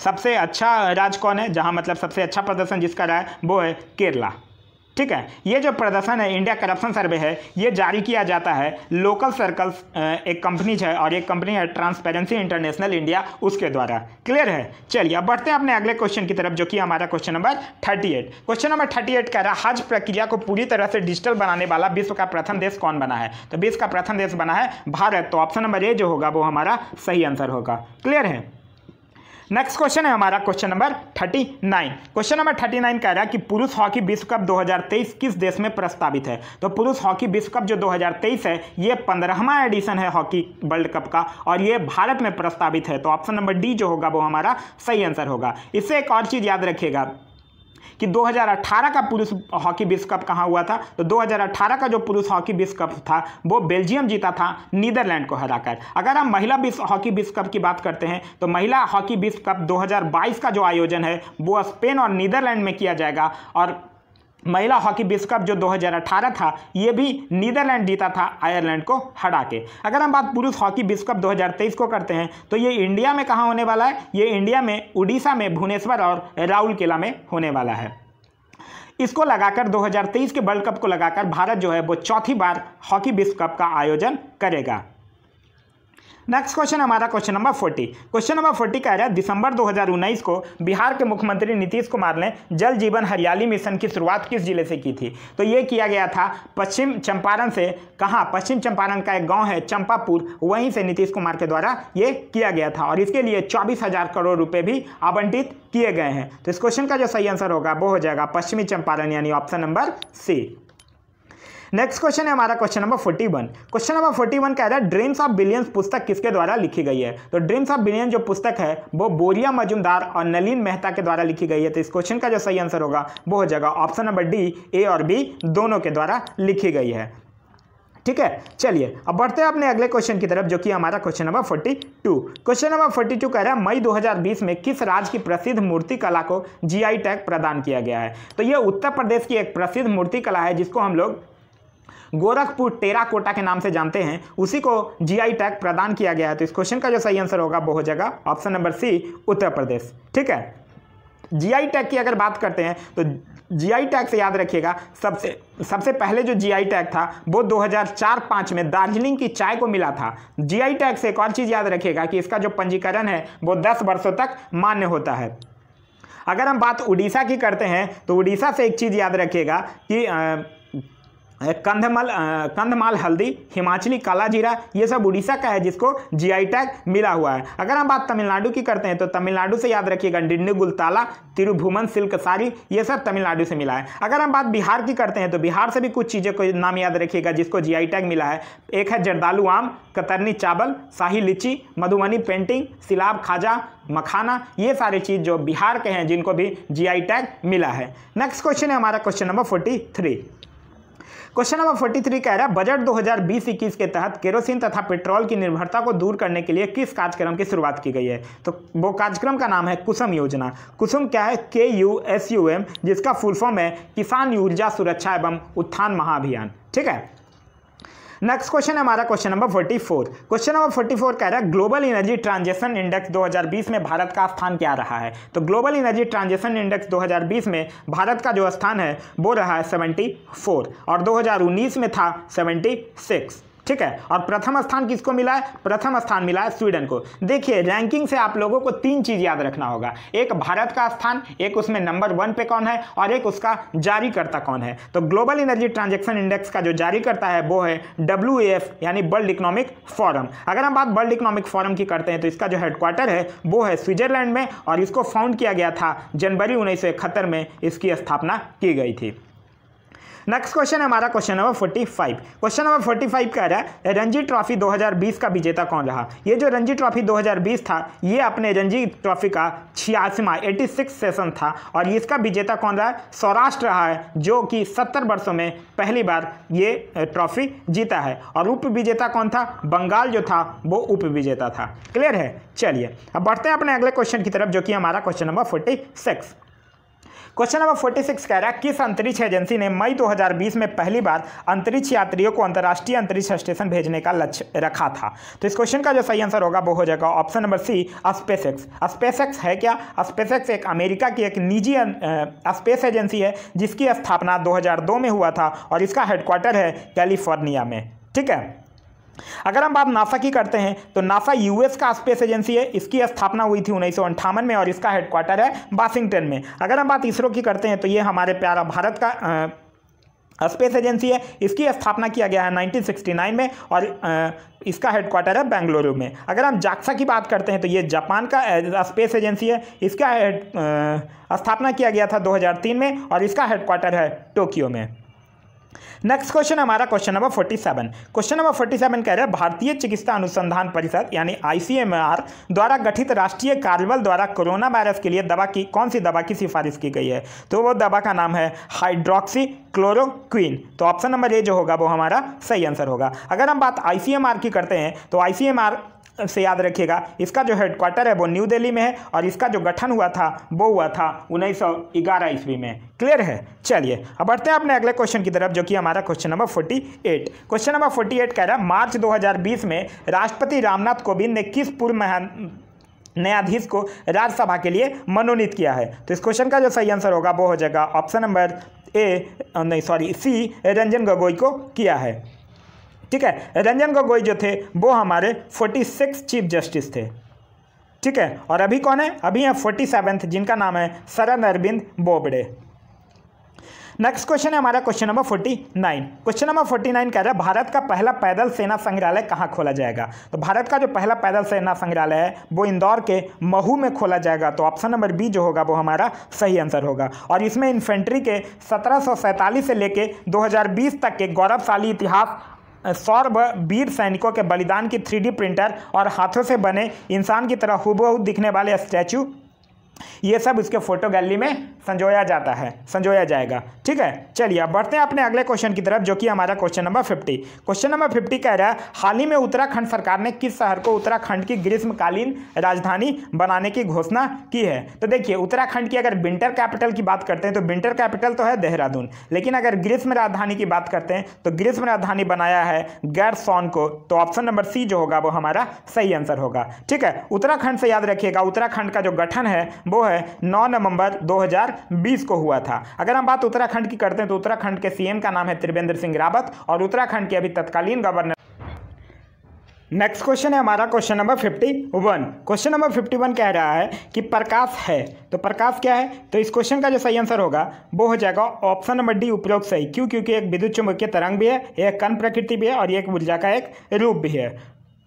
सबसे अच्छा राज्य कौन है जहाँ मतलब सबसे अच्छा प्रदर्शन जिसका रहा है वो है केरला ठीक है ये जो प्रदर्शन है इंडिया करप्शन सर्वे है ये जारी किया जाता है लोकल सर्कल्स एक कंपनी है और एक कंपनी है ट्रांसपेरेंसी इंटरनेशनल इंडिया उसके द्वारा क्लियर है चलिए अब बढ़ते हैं अपने अगले क्वेश्चन की तरफ जो कि हमारा question number thirty eight question number thirty eight कह रहा है हज प्रक्रिया को पूरी तरह से डिजिटल बनाने वाला विश्व का प्रथम देश कौन बना है तो विश्व का प्रथम देश बना है भारत तो ऑप्शन नंबर ए जो होगा वो हमारा सही आंसर होगा क्लियर है नेक्स्ट क्वेश्चन है हमारा question number thirty nine question number thirty nine कह रहा है कि पुरुष हॉकी विश्व कप 2023 किस देश में प्रस्तावित है तो पुरुष हॉकी विश्व कप जो 2023 है ये पंद्रहवा एडिशन है हॉकी वर्ल्ड कप का और ये भारत में प्रस्तावित है तो ऑप्शन नंबर डी जो होगा वो हमारा सही आंसर होगा इससे एक और चीज़ याद रखिएगा कि 2018 का पुरुष हॉकी विश्व कप कहाँ हुआ था तो 2018 का जो पुरुष हॉकी विश्व कप था वो बेल्जियम जीता था नीदरलैंड को हराकर अगर हम महिला विश्व हॉकी विश्व कप की बात करते हैं तो महिला हॉकी विश्व कप 2022 का जो आयोजन है वो स्पेन और नीदरलैंड में किया जाएगा और महिला हॉकी विश्व कप जो 2018 था ये भी नीदरलैंड जीता था आयरलैंड को हटा के अगर हम बात पुरुष हॉकी विश्व कप 2023 को करते हैं तो ये इंडिया में कहाँ होने वाला है ये इंडिया में उड़ीसा में भुवनेश्वर और राउरकेला में होने वाला है इसको लगाकर 2023 के वर्ल्ड कप को लगाकर भारत जो है वो चौथी बार हॉकी विश्व कप का आयोजन करेगा नेक्स्ट क्वेश्चन हमारा question number forty question number forty कह रहा है दिसंबर 2019 को बिहार के मुख्यमंत्री नीतीश कुमार ने जल जीवन हरियाली मिशन की शुरुआत किस जिले से की थी तो ये किया गया था पश्चिम चंपारण से कहाँ पश्चिम चंपारण का एक गाँव है चंपापुर वहीं से नीतीश कुमार के द्वारा ये किया गया था और इसके लिए चौबीस करोड़ रुपये भी आवंटित किए गए हैं तो इस क्वेश्चन का जो सही आंसर होगा वो हो जाएगा पश्चिमी चंपारण यानी option number C next question है हमारा question number forty one question number forty one कह रहा है ड्रीम्स ऑफ बिलियंस पुस्तक किसके द्वारा लिखी गई है तो ड्रीम्स ऑफ बिलियन जो पुस्तक है वो बोरिया मजुमदार और नलिन मेहता के द्वारा लिखी गई है तो इस क्वेश्चन का जो सही आंसर होगा वो हो जाएगा ऑप्शन नंबर डी ए और बी दोनों के द्वारा लिखी गई है ठीक है चलिए अब बढ़ते हैं अपने अगले क्वेश्चन की तरफ जो कि हमारा question number forty two question number forty two कह रहा है मई 2020 में किस राज्य की प्रसिद्ध मूर्ति कला को जीआई टैग प्रदान किया गया है तो यह उत्तर प्रदेश की एक प्रसिद्ध मूर्ति कला है जिसको हम लोग गोरखपुर टेराकोटा के नाम से जानते हैं उसी को जीआई टैग प्रदान किया गया है तो इस क्वेश्चन का जो सही आंसर होगा वो हो जाएगा ऑप्शन नंबर सी उत्तर प्रदेश ठीक है जीआई टैग की अगर बात करते हैं तो जीआई टैग से याद रखिएगा सबसे सबसे पहले जो जीआई टैग था वो 2004-5 में दार्जिलिंग की चाय को मिला था जीआई टैग से एक और चीज़ याद रखिएगा कि इसका जो पंजीकरण है वो 10 वर्षों तक मान्य होता है अगर हम बात उड़ीसा की करते हैं तो उड़ीसा से एक चीज़ याद रखिएगा कि आ, कंधमाल कंधमाल हल्दी हिमाचली काला जीरा ये सब उड़ीसा का है जिसको जीआई टैग मिला हुआ है अगर हम बात तमिलनाडु की करते हैं तो तमिलनाडु से याद रखिएगा डिंडू गुलताला तिरुभुवन सिल्क साड़ी ये सब तमिलनाडु से मिला है अगर हम बात बिहार की करते हैं तो बिहार से भी कुछ चीज़ें को नाम याद रखिएगा जिसको जी टैग मिला है एक है जर्दालू आम कतरनी चावल शाही लीची मधुबनी पेंटिंग सिलाब खाजा मखाना ये सारे चीज़ जो बिहार के हैं जिनको भी जी टैग मिला है नेक्स्ट क्वेश्चन है हमारा question number forty three question number forty three कह रहा है बजट दो हजार बीस इक्कीस के तहत केरोसिन तथा पेट्रोल की निर्भरता को दूर करने के लिए किस कार्यक्रम की शुरुआत की गई है तो वो कार्यक्रम का नाम है कुसुम योजना कुसुम क्या है K U S U M जिसका फुल फॉर्म है किसान ऊर्जा सुरक्षा एवं उत्थान महाअभियान ठीक है नेक्स्ट क्वेश्चन हमारा question number forty four question number forty four कह रहा है ग्लोबल एनर्जी ट्रांजेक्शन इंडेक्स 2020 में भारत का स्थान क्या रहा है तो ग्लोबल एनर्जी ट्रांजेक्शन इंडेक्स 2020 में भारत का जो स्थान है वो रहा है 74 और 2019 में था 76 ठीक है और प्रथम स्थान किसको मिला है प्रथम स्थान मिला है स्वीडन को देखिए रैंकिंग से आप लोगों को तीन चीज़ याद रखना होगा एक भारत का स्थान एक उसमें नंबर वन पे कौन है और एक उसका जारी करता कौन है तो ग्लोबल एनर्जी ट्रांजेक्शन इंडेक्स का जो जारी करता है वो है डब्ल्यू यानी वर्ल्ड इकोनॉमिक फोरम अगर हम बात वर्ल्ड इकोनॉमिक फोरम की करते हैं तो इसका जो हेडक्वार्टर है वो है स्विट्जरलैंड में और इसको फाउंड किया गया था जनवरी उन्नीस में इसकी स्थापना की गई थी नेक्स्ट क्वेश्चन हमारा question number forty five question number forty five कह रहा है रणजी ट्रॉफी 2020 का विजेता कौन रहा ये जो रणजी ट्रॉफी 2020 था ये अपने रणजी ट्रॉफी का छियासीवा एटी सेशन था और इसका विजेता कौन रहा है सौराष्ट्र रहा है जो कि सत्तर वर्षों में पहली बार ये ट्रॉफी जीता है और उप विजेता कौन था बंगाल जो था वो उप विजेता था क्लियर है चलिए अब बढ़ते हैं अपने अगले क्वेश्चन की तरफ जो कि हमारा question number forty six question number forty six कह रहा है किस अंतरिक्ष एजेंसी ने मई 2020 में पहली बार अंतरिक्ष यात्रियों को अंतर्राष्ट्रीय अंतरिक्ष स्टेशन भेजने का लक्ष्य रखा था तो इस क्वेश्चन का जो सही आंसर होगा वो हो जाएगा option number C SpaceX SpaceX है क्या स्पेसएक्स एक अमेरिका की एक निजी स्पेस अं, एजेंसी है जिसकी स्थापना दो में हुआ था और इसका हेडक्वार्टर है कैलिफोर्निया में ठीक है अगर हम बात नासा की करते हैं तो नासा यूएस का स्पेस एजेंसी है इसकी स्थापना हुई थी उन्नीस में और इसका हेडक्वार्टर है वाशिंगटन में अगर हम बात इसरो की करते हैं तो ये हमारे प्यारा भारत का आ, स्पेस एजेंसी है इसकी स्थापना किया गया है 1969 में और इसका हेडक्वार्टर है बेंगलुरु में अगर हम जाक्सा की बात करते हैं तो ये जापान का स्पेस एजेंसी है इसका स्थापना किया गया था 2003 में और इसका हेडक्वार्टर है टोक्यो में नेक्स्ट क्वेश्चन हमारा क्वेश्चन नंबर 47 क्वेश्चन नंबर 47 कह रहे हैं भारतीय चिकित्सा अनुसंधान परिषद यानी आईसीएमआर द्वारा गठित राष्ट्रीय कार्यबल द्वारा कोरोना वायरस के लिए दवा की कौन सी दवा की सिफारिश की गई है तो वो दवा का नाम है हाइड्रोक्सी क्लोरोक्वीन तो ऑप्शन नंबर ए जो होगा वो हमारा सही आंसर होगा अगर हम बात आईसीएमआर की करते हैं तो आईसीएमआर से याद रखिएगा इसका जो हेडक्वार्टर है वो न्यू दिल्ली में है और इसका जो गठन हुआ था वो हुआ था ग्यारह ईस्वी में क्लियर है चलिए अब बढ़ते हैं अपने अगले क्वेश्चन की तरफ जो कि हमारा क्वेश्चन नंबर 48 क्वेश्चन नंबर 48 कह रहा है मार्च 2020 में राष्ट्रपति रामनाथ कोविंद ने किस पूर्व महान न्यायाधीश को राज्यसभा के लिए मनोनीत किया है तो इस क्वेश्चन का जो सही आंसर होगा वो हो जाएगा ऑप्शन नंबर ए नहीं सॉरी सी रंजन गोगोई को किया है ठीक है रंजन गोगोई जो थे वो हमारे फोर्टी सिक्स चीफ जस्टिस थे ठीक है और अभी कौन है अभी हैं फोर्टी सेवेंथ जिनका नाम है सरन अरविंद बोबड़े नेक्स्ट क्वेश्चन है हमारा question number forty nine question number forty nine कह रहा है भारत का पहला पैदल सेना संग्रहालय कहाँ खोला जाएगा तो भारत का जो पहला पैदल सेना संग्रहालय है वो इंदौर के महू में खोला जाएगा तो ऑप्शन नंबर बी जो होगा वो हमारा सही आंसर होगा और इसमें इन्फेंट्री के सत्रह से लेकर दो तक के गौरवशाली इतिहास सौरभ वीर सैनिकों के बलिदान की थ्री प्रिंटर और हाथों से बने इंसान की तरह हुबहू दिखने वाले स्टैचू ये सब उसके फोटो गैलरी में संजोया जाता है संजोया जाएगा ठीक है चलिए अब बढ़ते हैं अपने अगले क्वेश्चन की तरफ जो कि हमारा question number fifty question number fifty कह रहा है हाल ही में उत्तराखंड सरकार ने किस शहर को उत्तराखंड की ग्रीष्मकालीन राजधानी बनाने की घोषणा की है तो देखिए उत्तराखंड की अगर विंटर कैपिटल की बात करते हैं तो विंटर कैपिटल तो है देहरादून लेकिन अगर ग्रीष्म राजधानी की बात करते हैं तो ग्रीष्म राजधानी बनाया है सोन को तो ऑप्शन नंबर सी जो होगा वो हमारा सही आंसर होगा ठीक है उत्तराखंड से याद रखिएगा उत्तराखंड का जो गठन है वो है नौ नवंबर दो को हुआ था अगर हम बात उत्तराखंड उत्तराखंड की करते हैं तो उत्तराखंड के सीएम का नाम है त्रिवेंद्र सिंह रावत और उत्तराखंड के अभी तत्कालीन गवर्नर नेक्स्ट क्वेश्चन है हमारा question number fifty one question number fifty one कह रहा है कि प्रकाश है तो प्रकाश क्या है तो इस क्वेश्चन का जो सही आंसर होगा वो हो जाएगा ऑप्शन नंबर डी उपरोक्त सही क्यों क्योंकि एक विद्युत चुंबकीय तरंग भी है एक कण प्रकृति भी है और एक ऊर्जा का एक रूप भी है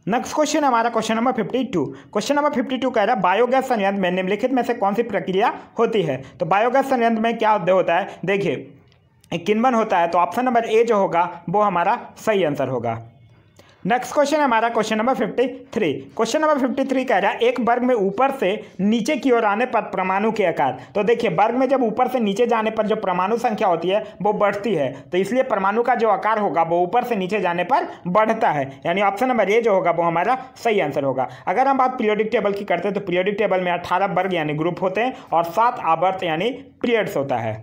नेक्स्ट क्वेश्चन हमारा question number fifty two question number fifty two कह रहा है बायोगैस संयंत्र में निम्नलिखित में से कौन सी प्रक्रिया होती है तो बायोगैस संयंत्र में क्या होता है देखिए किनबन होता है तो ऑप्शन नंबर ए जो होगा वो हमारा सही आंसर होगा नेक्स्ट क्वेश्चन है हमारा question number fifty three question number fifty three कह रहा है एक वर्ग में ऊपर से नीचे की ओर आने पर परमाणु के आकार तो देखिए वर्ग में जब ऊपर से नीचे जाने पर जो परमाणु संख्या होती है वो बढ़ती है तो इसलिए परमाणु का जो आकार होगा वो ऊपर से नीचे जाने पर बढ़ता है यानी ऑप्शन नंबर ए जो होगा वो हमारा सही आंसर होगा अगर हम बात पीरियोडिक टेबल की करते हैं तो पीरियोडिक टेबल में अठारह वर्ग यानी ग्रुप होते हैं और सात आवर्त यानी पीरियड्स होता है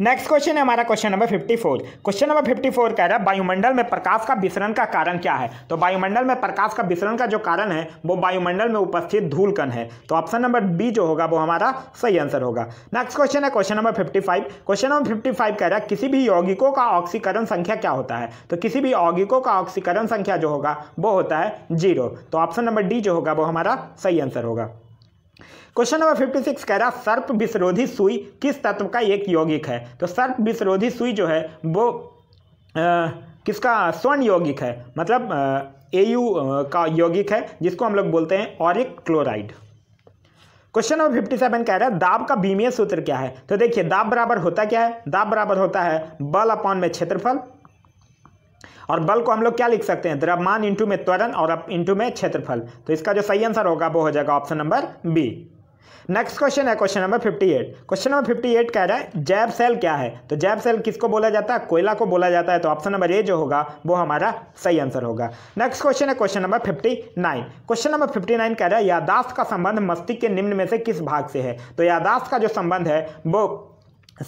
नेक्स्ट क्वेश्चन है हमारा क्वेश्चन नंबर 54 क्वेश्चन नंबर 54 कह रहा है वायुमंडल में प्रकाश का विसरण का कारण क्या है तो वायुमंडल में प्रकाश का विसरण का जो कारण है वो वायुमंडल में उपस्थित धूल कण है तो ऑप्शन नंबर बी जो होगा वो हमारा सही आंसर होगा नेक्स्ट क्वेश्चन है क्वेश्चन नंबर 55 क्वेश्चन नंबर 55 कह रहा है किसी भी यौगिकों का ऑक्सीकरण संख्या क्या होता है तो किसी भी यौगिकों का ऑक्सीकरण संख्या जो होगा वो होता है जीरो तो ऑप्शन नंबर डी जो होगा वो हमारा सही आंसर होगा क्वेश्चन नंबर फिफ्टी सिक्स कह रहा सर्प विषरोधी सुई किस तत्व का एक यौगिक है तो सर्प विषरोधी सुई जो है वो आ, किसका स्वर्ण यौगिक है मतलब ए यू का यौगिक है जिसको हम लोग बोलते हैं auric chloride question number fifty seven कह रहा है दाब का बीमीय सूत्र क्या है तो देखिए दाब बराबर होता क्या है दाब बराबर होता है बल अपॉन में क्षेत्रफल और बल को हम लोग क्या लिख सकते हैं द्रव्यमान इंटू में त्वरण और इंटू में क्षेत्रफल तो इसका जो सही आंसर होगा वो हो जाएगा option number B next question है क्वेश्चन नंबर 58 क्वेश्चन नंबर 58 कह रहा है जैब सेल क्या है तो जैब सेल किसको बोला जाता है कोयला को बोला जाता है तो ऑप्शन नंबर ए जो होगा वो हमारा सही आंसर होगा नेक्स्ट क्वेश्चन है क्वेश्चन नंबर 59 क्वेश्चन नंबर 59 कह रहा है यादाश्त का संबंध मस्तिष्क के निम्न में से किस भाग से है तो यादाश्त का जो संबंध है वो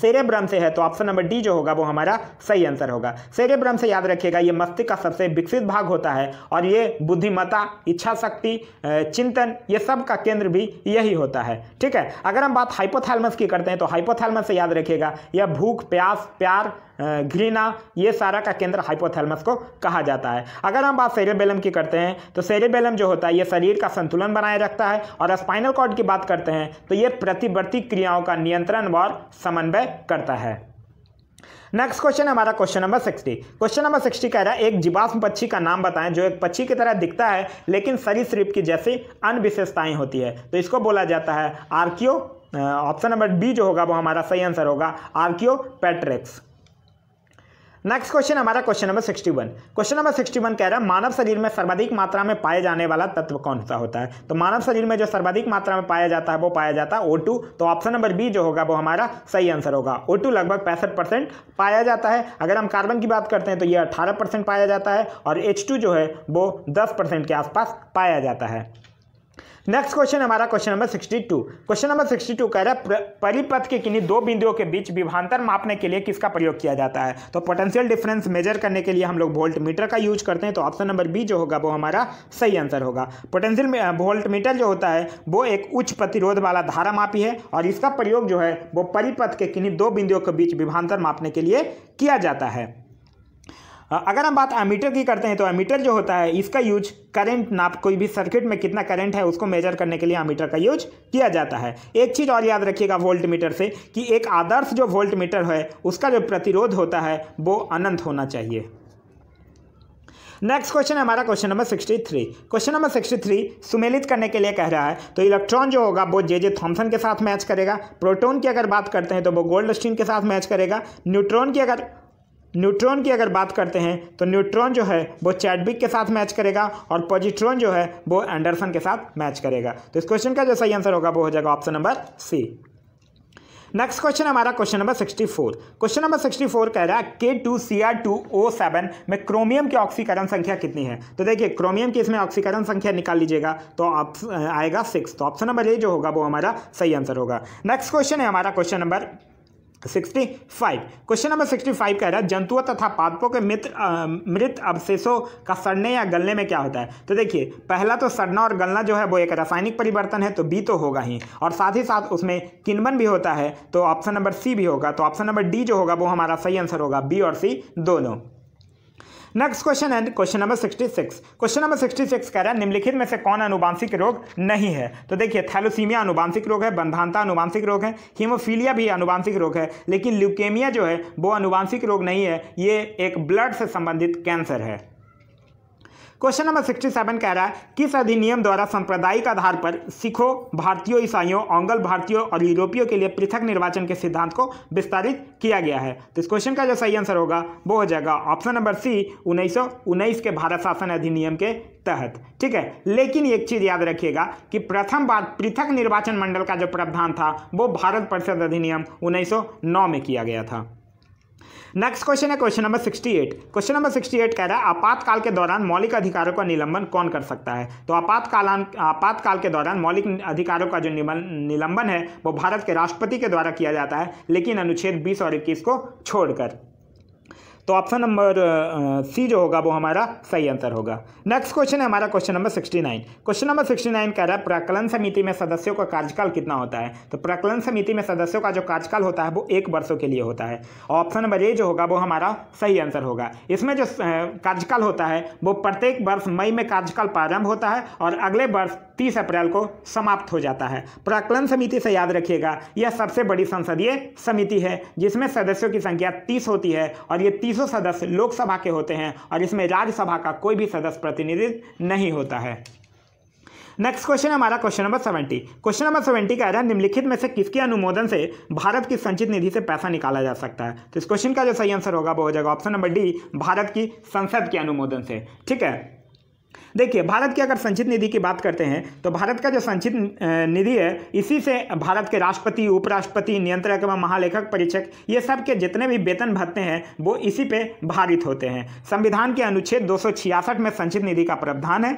सेरेब्रम से है तो ऑप्शन नंबर डी जो होगा वो हमारा सही आंसर होगा सेरेब्रम से याद रखिएगा ये मस्तिष्क का सबसे विकसित भाग होता है और ये बुद्धिमता इच्छा शक्ति चिंतन ये सब का केंद्र भी यही होता है ठीक है अगर हम बात हाइपोथैलमस की करते हैं तो हाइपोथैलमस से याद रखिएगा यह भूख प्यास प्यार घृणा ये सारा का केंद्र हाइपोथैलमस को कहा जाता है अगर हम बात सेरेबेलम की करते हैं तो सेरेबेलम जो होता है ये शरीर का संतुलन बनाए रखता है और स्पाइनल कॉर्ड की बात करते हैं तो ये प्रतिवर्ती क्रियाओं का नियंत्रण और समन्वय करता है नेक्स्ट क्वेश्चन हमारा question number sixty question number sixty कह रहा है एक जीवाश्म पक्षी का नाम बताएं जो एक पक्षी की तरह दिखता है लेकिन सरीसृप की जैसी अन्य विशेषताएं होती है तो इसको बोला जाता है आर्कियो ऑप्शन नंबर बी जो होगा वो हमारा सही आंसर होगा आर्कियो पैट्रिक्स नेक्स्ट क्वेश्चन हमारा क्वेश्चन नंबर 61 क्वेश्चन नंबर 61 कह रहा है मानव शरीर में सर्वाधिक मात्रा में पाया जाने वाला तत्व कौन सा होता है तो मानव शरीर में जो सर्वाधिक मात्रा में पाया जाता है वो पाया जाता है ओ तो ऑप्शन नंबर बी जो होगा वो हमारा सही आंसर होगा ओ लगभग पैंसठ पाया जाता है अगर हम कार्बन की बात करते हैं तो ये अठारह पाया जाता है और एच जो है वो दस के आसपास पाया जाता है नेक्स्ट क्वेश्चन हमारा क्वेश्चन नंबर 62 क्वेश्चन नंबर 62 कह रहा है परिपथ के किन्हीं दो बिंदुओं के बीच विभांतर मापने के लिए किसका प्रयोग किया जाता है तो पोटेंशियल डिफरेंस मेजर करने के लिए हम लोग वोल्ट मीटर का यूज करते हैं तो ऑप्शन नंबर बी जो होगा वो हमारा सही आंसर होगा पोटेंशियल वोल्ट मीटर जो होता है वो एक उच्च प्रतिरोध वाला धारा मापी है और इसका प्रयोग जो है वो परिपथ के किन्हीं दो बिंदुओं के बीच विभांतर मापने के लिए किया जाता है अगर हम बात एमीटर की करते हैं तो एमीटर जो होता है इसका यूज करंट नाप कोई भी सर्किट में कितना करंट है उसको मेजर करने के लिए एमीटर का यूज किया जाता है एक चीज़ और याद रखिएगा वोल्ट मीटर से कि एक आदर्श जो वोल्ट मीटर है उसका जो प्रतिरोध होता है वो अनंत होना चाहिए नेक्स्ट क्वेश्चन है हमारा question number sixty three question number sixty three सुमेलित करने के लिए कह रहा है तो इलेक्ट्रॉन जो होगा वो जे जे थॉम्सन के साथ मैच करेगा प्रोटॉन की अगर बात करते हैं तो वो गोल्ड स्टीन के साथ मैच करेगा न्यूट्रॉन की अगर न्यूट्रॉन की अगर बात करते हैं तो न्यूट्रॉन जो है वो चैडबिक के साथ मैच करेगा और पॉजिट्रॉन जो है वो एंडरसन के साथ मैच करेगा तो इस क्वेश्चन का जो सही आंसर होगा वो हो जाएगा option number C next question हमारा क्वेश्चन नंबर 64 क्वेश्चन नंबर 64 कह रहा है K two C R two O seven में क्रोमियम की ऑक्सीकरण संख्या कितनी है तो देखिए क्रोमियम की इसमें ऑक्सीकरण संख्या निकाल लीजिएगा तो आप, आएगा सिक्स तो ऑप्शन नंबर ए जो होगा वो हमारा सही आंसर होगा नेक्स्ट क्वेश्चन है हमारा question number sixty five question number sixty five कह रहा है जंतुओं तथा पादपों के मित्र मृत अवशेषों का सड़ने या गलने में क्या होता है तो देखिए पहला तो सड़ना और गलना जो है वो एक रासायनिक परिवर्तन है तो बी तो होगा ही और साथ ही साथ उसमें किनबन भी होता है तो ऑप्शन नंबर सी भी होगा तो ऑप्शन नंबर डी जो होगा वो हमारा सही आंसर होगा बी और सी दोनों नेक्स्ट क्वेश्चन है question number sixty six question number sixty six कह रहा है निम्नलिखित में से कौन अनुवांशिक रोग नहीं है तो देखिए थैलोसीमिया अनुवांशिक रोग है बंधानता अनुवांशिक रोग है हीमोफीलिया भी अनुवांशिक रोग है लेकिन ल्यूकेमिया जो है वो अनुवांशिक रोग नहीं है ये एक ब्लड से संबंधित कैंसर है क्वेश्चन नंबर सेवन कह रहा है किस अधिनियम द्वारा सांप्रदायिक आधार पर सिखों भारतीयों ईसाइयों ओंगल भारतीयों और यूरोपियों के लिए पृथक निर्वाचन के सिद्धांत को विस्तारित किया गया है तो इस क्वेश्चन का जो सही आंसर होगा वो हो जाएगा ऑप्शन नंबर सी उन्नीस के भारत शासन अधिनियम के तहत ठीक है लेकिन एक चीज याद रखिएगा कि प्रथम बार पृथक निर्वाचन मंडल का जो प्रावधान था वो भारत परिषद अधिनियम 1909 में किया गया था नेक्स्ट क्वेश्चन है क्वेश्चन नंबर 68 क्वेश्चन नंबर 68 कह रहा है आपातकाल के दौरान मौलिक अधिकारों का निलंबन कौन कर सकता है तो आपातकाल आपातकाल के दौरान मौलिक अधिकारों का जो निलंबन है वो भारत के राष्ट्रपति के द्वारा किया जाता है लेकिन अनुच्छेद बीस और इक्कीस को छोड़कर तो ऑप्शन नंबर सी जो होगा वो हमारा सही आंसर होगा नेक्स्ट क्वेश्चन है हमारा question number sixty nine question number sixty nine कह रहा है प्रकलन समिति में सदस्यों का कार्यकाल कितना होता है तो प्रकलन समिति में सदस्यों का जो कार्यकाल होता है वो एक वर्षों के लिए होता है ऑप्शन नंबर ए जो होगा वो हमारा सही आंसर होगा इसमें जो कार्यकाल होता है वो प्रत्येक वर्ष मई में कार्यकाल प्रारंभ होता है और अगले वर्ष 30 अप्रैल को समाप्त हो जाता है प्राकलन समिति से याद रखिएगा यह सबसे बड़ी संसदीय समिति है जिसमें सदस्यों की संख्या 30 होती है और ये तीसों सदस्य लोकसभा के होते हैं और इसमें राज्यसभा का कोई भी सदस्य प्रतिनिधित्व नहीं होता है नेक्स्ट क्वेश्चन हमारा question number seventy question number seventy कह रहा है निम्नलिखित में से किसके अनुमोदन से भारत की संचित निधि से पैसा निकाला जा सकता है तो इस क्वेश्चन का जो सही आंसर होगा वो हो जाएगा ऑप्शन नंबर डी भारत की संसद के अनुमोदन से ठीक है देखिए भारत की अगर संचित निधि की बात करते हैं तो भारत का जो संचित निधि है इसी से भारत के राष्ट्रपति उपराष्ट्रपति नियंत्रक एवं महालेखक परीक्षक ये सब के जितने भी वेतन भत्ते हैं वो इसी पे भारित होते हैं संविधान के अनुच्छेद दो में संचित निधि का प्रावधान है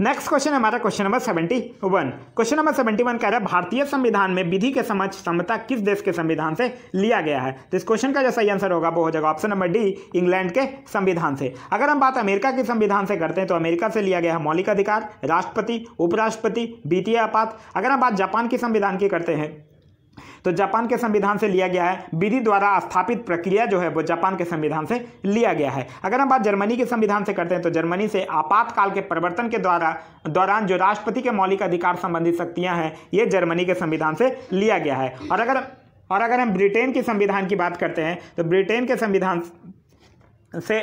नेक्स्ट क्वेश्चन हमारा question number seventy one question number seventy one कह रहा है भारतीय संविधान में विधि के समझ समता किस देश के संविधान से लिया गया है तो इस क्वेश्चन का जो सही आंसर होगा वो हो जाएगा ऑप्शन नंबर डी इंग्लैंड के संविधान से अगर हम बात अमेरिका के संविधान से करते हैं तो अमेरिका से लिया गया है मौलिक अधिकार राष्ट्रपति उपराष्ट्रपति वित्तीय आपात अगर हम बात जापान के संविधान की करते हैं तो जापान के संविधान से लिया गया है विधि द्वारा स्थापित प्रक्रिया जो है वो जापान के संविधान से लिया गया है अगर हम बात जर्मनी के संविधान से करते हैं तो जर्मनी से आपातकाल के परिवर्तन के द्वारा दौरान जो राष्ट्रपति के मौलिक अधिकार संबंधी शक्तियां हैं ये जर्मनी के संविधान से लिया गया है और अगर और अगर हम ब्रिटेन के संविधान की बात करते हैं तो ब्रिटेन के संविधान से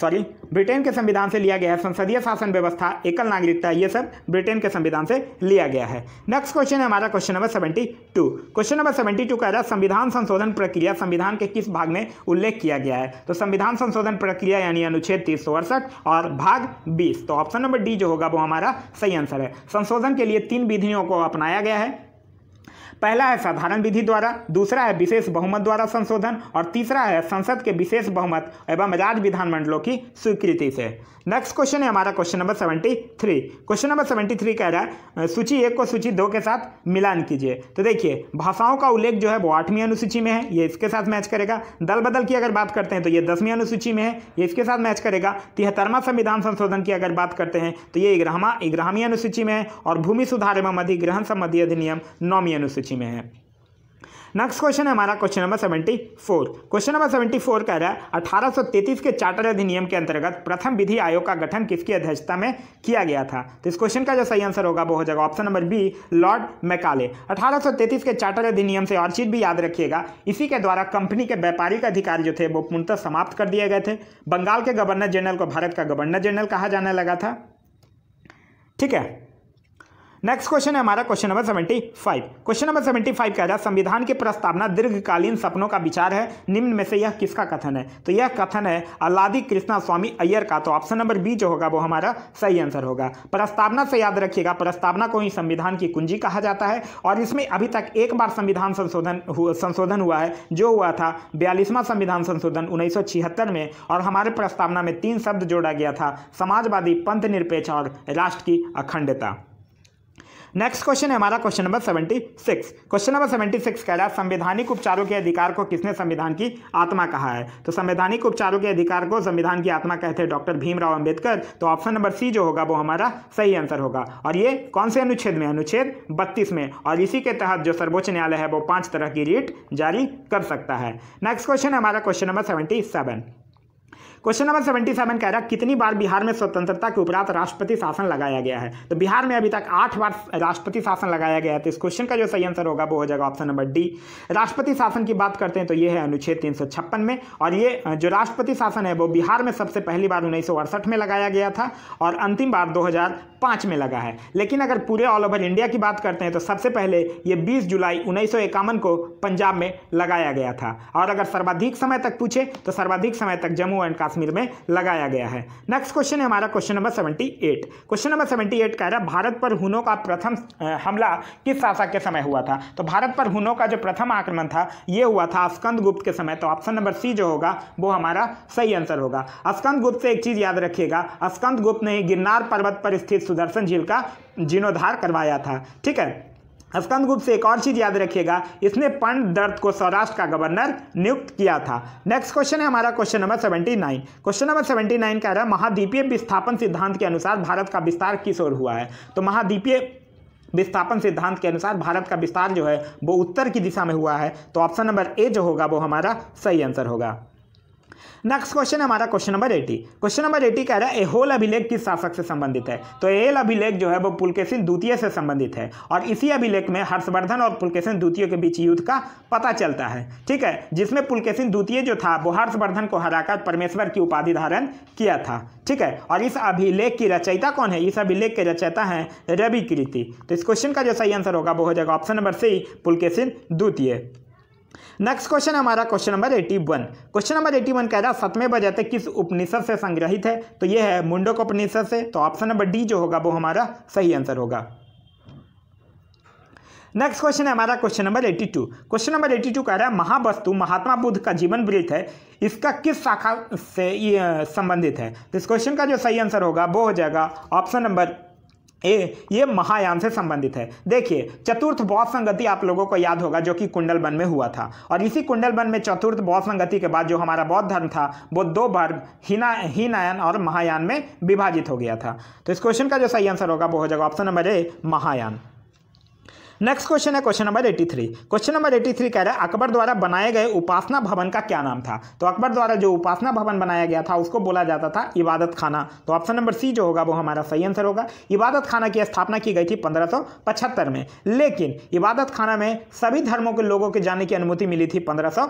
सॉरी ब्रिटेन के संविधान से लिया गया है संसदीय शासन व्यवस्था एकल नागरिकता ये सब ब्रिटेन के संविधान से लिया गया है नेक्स्ट क्वेश्चन है हमारा question number seventy two question number seventy two कह रहा है संविधान संशोधन प्रक्रिया संविधान के किस भाग में उल्लेख किया गया है तो संविधान संशोधन प्रक्रिया यानी अनुच्छेद तीस और भाग बीस तो ऑप्शन नंबर डी जो होगा वो हमारा सही आंसर है संशोधन के लिए तीन विधियों को अपनाया गया है पहला है साधारण विधि द्वारा दूसरा है विशेष बहुमत द्वारा संशोधन और तीसरा है संसद के विशेष बहुमत एवं राज्य विधानमंडलों की स्वीकृति से नेक्स्ट क्वेश्चन है हमारा question number seventy three question number seventy three कह रहा है सूची एक को सूची दो के साथ मिलान कीजिए तो देखिए भाषाओं का उल्लेख जो है वो आठवीं अनुसूची में है ये इसके साथ मैच करेगा दल बदल की अगर बात करते हैं तो ये दसवीं अनुसूची में है ये इसके साथ मैच करेगा तिहत्तरवा संविधान संशोधन की अगर बात करते हैं तो ये इग्रहमा इग्रामी अनुसूची में है और भूमि सुधार एवं अधिग्रहण संबंधी अधिनियम नौवीं अनुसूची राशि में है नेक्स्ट क्वेश्चन है हमारा question number seventy four question number seventy four कह रहा है अठारह सौ तैतीस के चार्टर अधिनियम के अंतर्गत प्रथम विधि आयोग का गठन किसकी अध्यक्षता में किया गया था तो इस क्वेश्चन का जो सही आंसर होगा वो हो जाएगा option number B Lord Macaulay अठारह सौ तैतीस के चार्टर अधिनियम से और चीज भी याद रखिएगा इसी के द्वारा कंपनी के व्यापारिक अधिकार जो थे वो पूर्णतः समाप्त कर दिए गए थे बंगाल के गवर्नर जनरल को भारत का गवर्नर जनरल कहा जाने लगा था ठीक है नेक्स्ट क्वेश्चन है हमारा question number seventy five question number seventy five कह रहा है संविधान की प्रस्तावना दीर्घकालीन सपनों का विचार है निम्न में से यह किसका कथन है तो यह कथन है अल्लादी कृष्णा स्वामी अय्यर का तो ऑप्शन नंबर बी जो होगा वो हमारा सही आंसर होगा प्रस्तावना से याद रखिएगा प्रस्तावना को ही संविधान की कुंजी कहा जाता है और इसमें अभी तक एक बार संविधान संशोधन संशोधन हुआ है जो हुआ था बयालीसवां संविधान संशोधन उन्नीस में और हमारे प्रस्तावना में तीन शब्द जोड़ा गया था समाजवादी पंथ निरपेक्ष और राष्ट्र की अखंडता नेक्स्ट क्वेश्चन है हमारा question number seventy six question number seventy six कह रहा है संवैधानिक उपचारों के अधिकार को किसने संविधान की आत्मा कहा है तो संवैधानिक उपचारों के अधिकार को संविधान की आत्मा कहते हैं डॉक्टर भीमराव अंबेडकर तो ऑप्शन नंबर सी जो होगा वो हमारा सही आंसर होगा और ये कौन से अनुच्छेद में अनुच्छेद बत्तीस में और इसी के तहत जो सर्वोच्च न्यायालय है वो पांच तरह की रीट जारी कर सकता है नेक्स्ट क्वेश्चन है हमारा question number seventy seven question number seventy seven कह रहा है कितनी बार बिहार में स्वतंत्रता के उपरांत राष्ट्रपति शासन लगाया गया है तो बिहार में अभी तक आठ बार राष्ट्रपति शासन लगाया गया है तो इस क्वेश्चन का जो सही आंसर होगा वो हो जाएगा ऑप्शन नंबर डी राष्ट्रपति शासन की बात करते हैं तो ये है अनुच्छेद तीन में और ये जो राष्ट्रपति शासन है वो बिहार में सबसे पहली बार उन्नीस में लगाया गया था और अंतिम बार दो में लगा है लेकिन अगर पूरे ऑल ओवर इंडिया की बात करते हैं तो सबसे पहले ये बीस जुलाई उन्नीस को पंजाब में लगाया गया था और अगर सर्वाधिक समय तक पूछे तो सर्वाधिक समय तक जम्मू एंड काश्मीर कश्मीर में लगाया गया है नेक्स्ट क्वेश्चन है हमारा question number seventy eight question number seventy eight कह रहा है भारत पर हुनों का प्रथम हमला किस शासक के समय हुआ था तो भारत पर हुनों का जो प्रथम आक्रमण था ये हुआ था अस्कंद गुप्त के समय तो ऑप्शन नंबर सी जो होगा वो हमारा सही आंसर होगा अस्कंद गुप्त से एक चीज़ याद रखिएगा अस्कंद गुप्त ने गिरनार पर्वत पर स्थित सुदर्शन झील का जीर्णोद्धार करवाया था ठीक है स्कंद गुप्त से एक और चीज़ याद रखिएगा इसने पंड दर्द को सौराष्ट्र का गवर्नर नियुक्त किया था नेक्स्ट क्वेश्चन है हमारा question number seventy nine question number seventy nine कह रहा है महाद्वीपीय विस्थापन सिद्धांत के अनुसार भारत का विस्तार किस ओर हुआ है तो महाद्वीपीय विस्थापन सिद्धांत के अनुसार भारत का विस्तार जो है वो उत्तर की दिशा में हुआ है तो ऑप्शन नंबर ए जो होगा वो हमारा सही आंसर होगा नेक्स्ट क्वेश्चन है हमारा question number eighty question number eighty कह रहा है एहोल अभिलेख किस शासक से संबंधित है तो एल अभिलेख जो है वो पुलकेशन द्वितीय से संबंधित है और इसी अभिलेख में हर्षवर्धन और पुलकेशन द्वितीय के बीच युद्ध का पता चलता है ठीक है जिसमें पुलकेशन द्वितीय जो था वो हर्षवर्धन को हराकर परमेश्वर की उपाधि धारण किया था ठीक है और इस अभिलेख की रचयिता कौन है इस अभिलेख के रचयिता है रवि कृति तो इस क्वेश्चन का जो सही आंसर होगा वो हो जाएगा ऑप्शन नंबर सी पुलकेशन द्वितीय नेक्स्ट क्वेश्चन हमारा question number eighty one question number eighty one कह रहा है सतमे बजाते किस उपनिषद से संग्रहित है तो ये है मुंडक उपनिषद से तो ऑप्शन नंबर डी जो होगा वो हमारा सही आंसर होगा नेक्स्ट क्वेश्चन है हमारा question number eighty two question number eighty two कह रहा है महावस्तु महात्मा बुद्ध का जीवन वृत्त है इसका किस शाखा से संबंधित है तो इस क्वेश्चन का जो सही आंसर होगा वो हो जाएगा ऑप्शन नंबर ए, ये महायान से संबंधित है देखिए चतुर्थ बौद्ध संगति आप लोगों को याद होगा जो कि कुंडल वन में हुआ था और इसी कुंडल वन में चतुर्थ बौद्ध संगति के बाद जो हमारा बौद्ध धर्म था वो दो वर्ग हिना हीनायन और महायान में विभाजित हो गया था तो इस क्वेश्चन का जो सही आंसर होगा वो हो जाएगा option number A Mahayana next question है क्वेश्चन नंबर 83 क्वेश्चन नंबर 83 कह रहा है अकबर द्वारा बनाए गए उपासना भवन का क्या नाम था तो अकबर द्वारा जो उपासना भवन बनाया गया था उसको बोला जाता था इबादत खाना तो ऑप्शन नंबर सी जो होगा वो हमारा सही आंसर होगा इबादत खाना की स्थापना की गई थी पंद्रह में लेकिन इबादत खाना में सभी धर्मों के लोगों के जाने की अनुमति मिली थी पंद्रह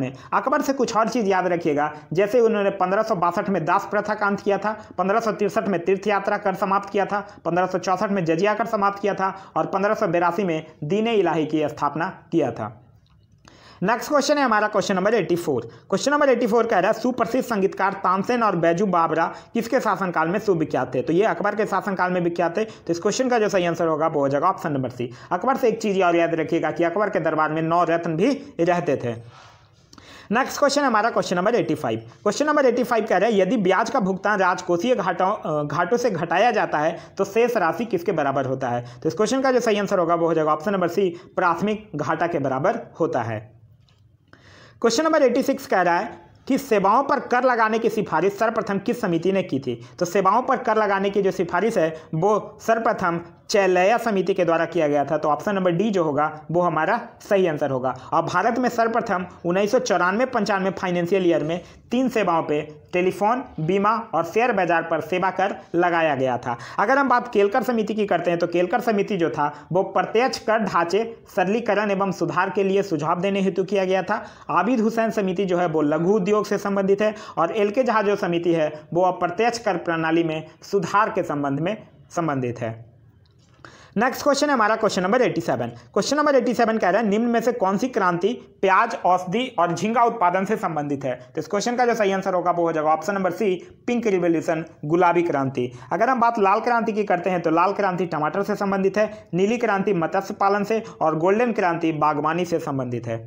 में अकबर से कुछ और चीज़ याद रखिएगा जैसे उन्होंने पंद्रह में दास प्रथा का अंत किया था पंद्रह में तीर्थ यात्रा कर समाप्त किया था पंद्रह में जजिया कर समाप्त किया था और पंद्रह तिरासी में दीन इलाही की स्थापना किया था नेक्स्ट क्वेश्चन है हमारा क्वेश्चन नंबर 84 क्वेश्चन नंबर 84 कह रहा है सुप्रसिद्ध संगीतकार तानसेन और बैजू बाबरा किसके शासनकाल में सुविख्यात थे तो ये अकबर के शासनकाल में विख्यात थे तो इस क्वेश्चन का जो सही आंसर होगा वो हो जाएगा ऑप्शन नंबर सी अकबर से एक चीज़ और याद रखिएगा कि अकबर के दरबार में नौ रत्न भी रहते थे नेक्स्ट क्वेश्चन हमारा क्वेश्चन नंबर 85 क्वेश्चन नंबर 85 कह रहे हैं यदि ब्याज का भुगतान राजकोषीय घाटों घाटों से घटाया जाता है तो शेष राशि किसके बराबर होता है तो इस क्वेश्चन का जो सही आंसर होगा वो हो जाएगा ऑप्शन नंबर सी प्राथमिक घाटा के बराबर होता है क्वेश्चन नंबर एटी कह रहा है कि सेवाओं पर कर लगाने की सिफारिश सर्वप्रथम किस समिति ने की थी तो सेवाओं पर कर लगाने की जो सिफारिश है वो सर्वप्रथम चैलया समिति के द्वारा किया गया था तो ऑप्शन नंबर डी जो होगा वो हमारा सही आंसर होगा और भारत में सर्वप्रथम उन्नीस सौ चौरानवे पंचानवे फाइनेंशियल ईयर में तीन सेवाओं पे टेलीफोन बीमा और शेयर बाजार पर सेवा कर लगाया गया था अगर हम बात केलकर समिति की करते हैं तो केलकर समिति जो था वो प्रत्यक्ष कर ढांचे सरलीकरण एवं सुधार के लिए सुझाव देने हेतु किया गया था आबिद हुसैन समिति जो है वो लघु उद्योग से संबंधित है और एल के झा जो समिति है वो अप्रत्यक्ष कर प्रणाली में सुधार के संबंध में संबंधित है नेक्स्ट क्वेश्चन है हमारा क्वेश्चन नंबर 87 क्वेश्चन नंबर 87 कह रहा है निम्न में से कौन सी क्रांति प्याज औषधि और झींगा उत्पादन से संबंधित है तो इस क्वेश्चन का जो सही आंसर होगा वो हो जाएगा option number C pink revolution गुलाबी क्रांति अगर हम बात लाल क्रांति की करते हैं तो लाल क्रांति टमाटर से संबंधित है नीली क्रांति मत्स्य पालन से और गोल्डन क्रांति बागवानी से संबंधित है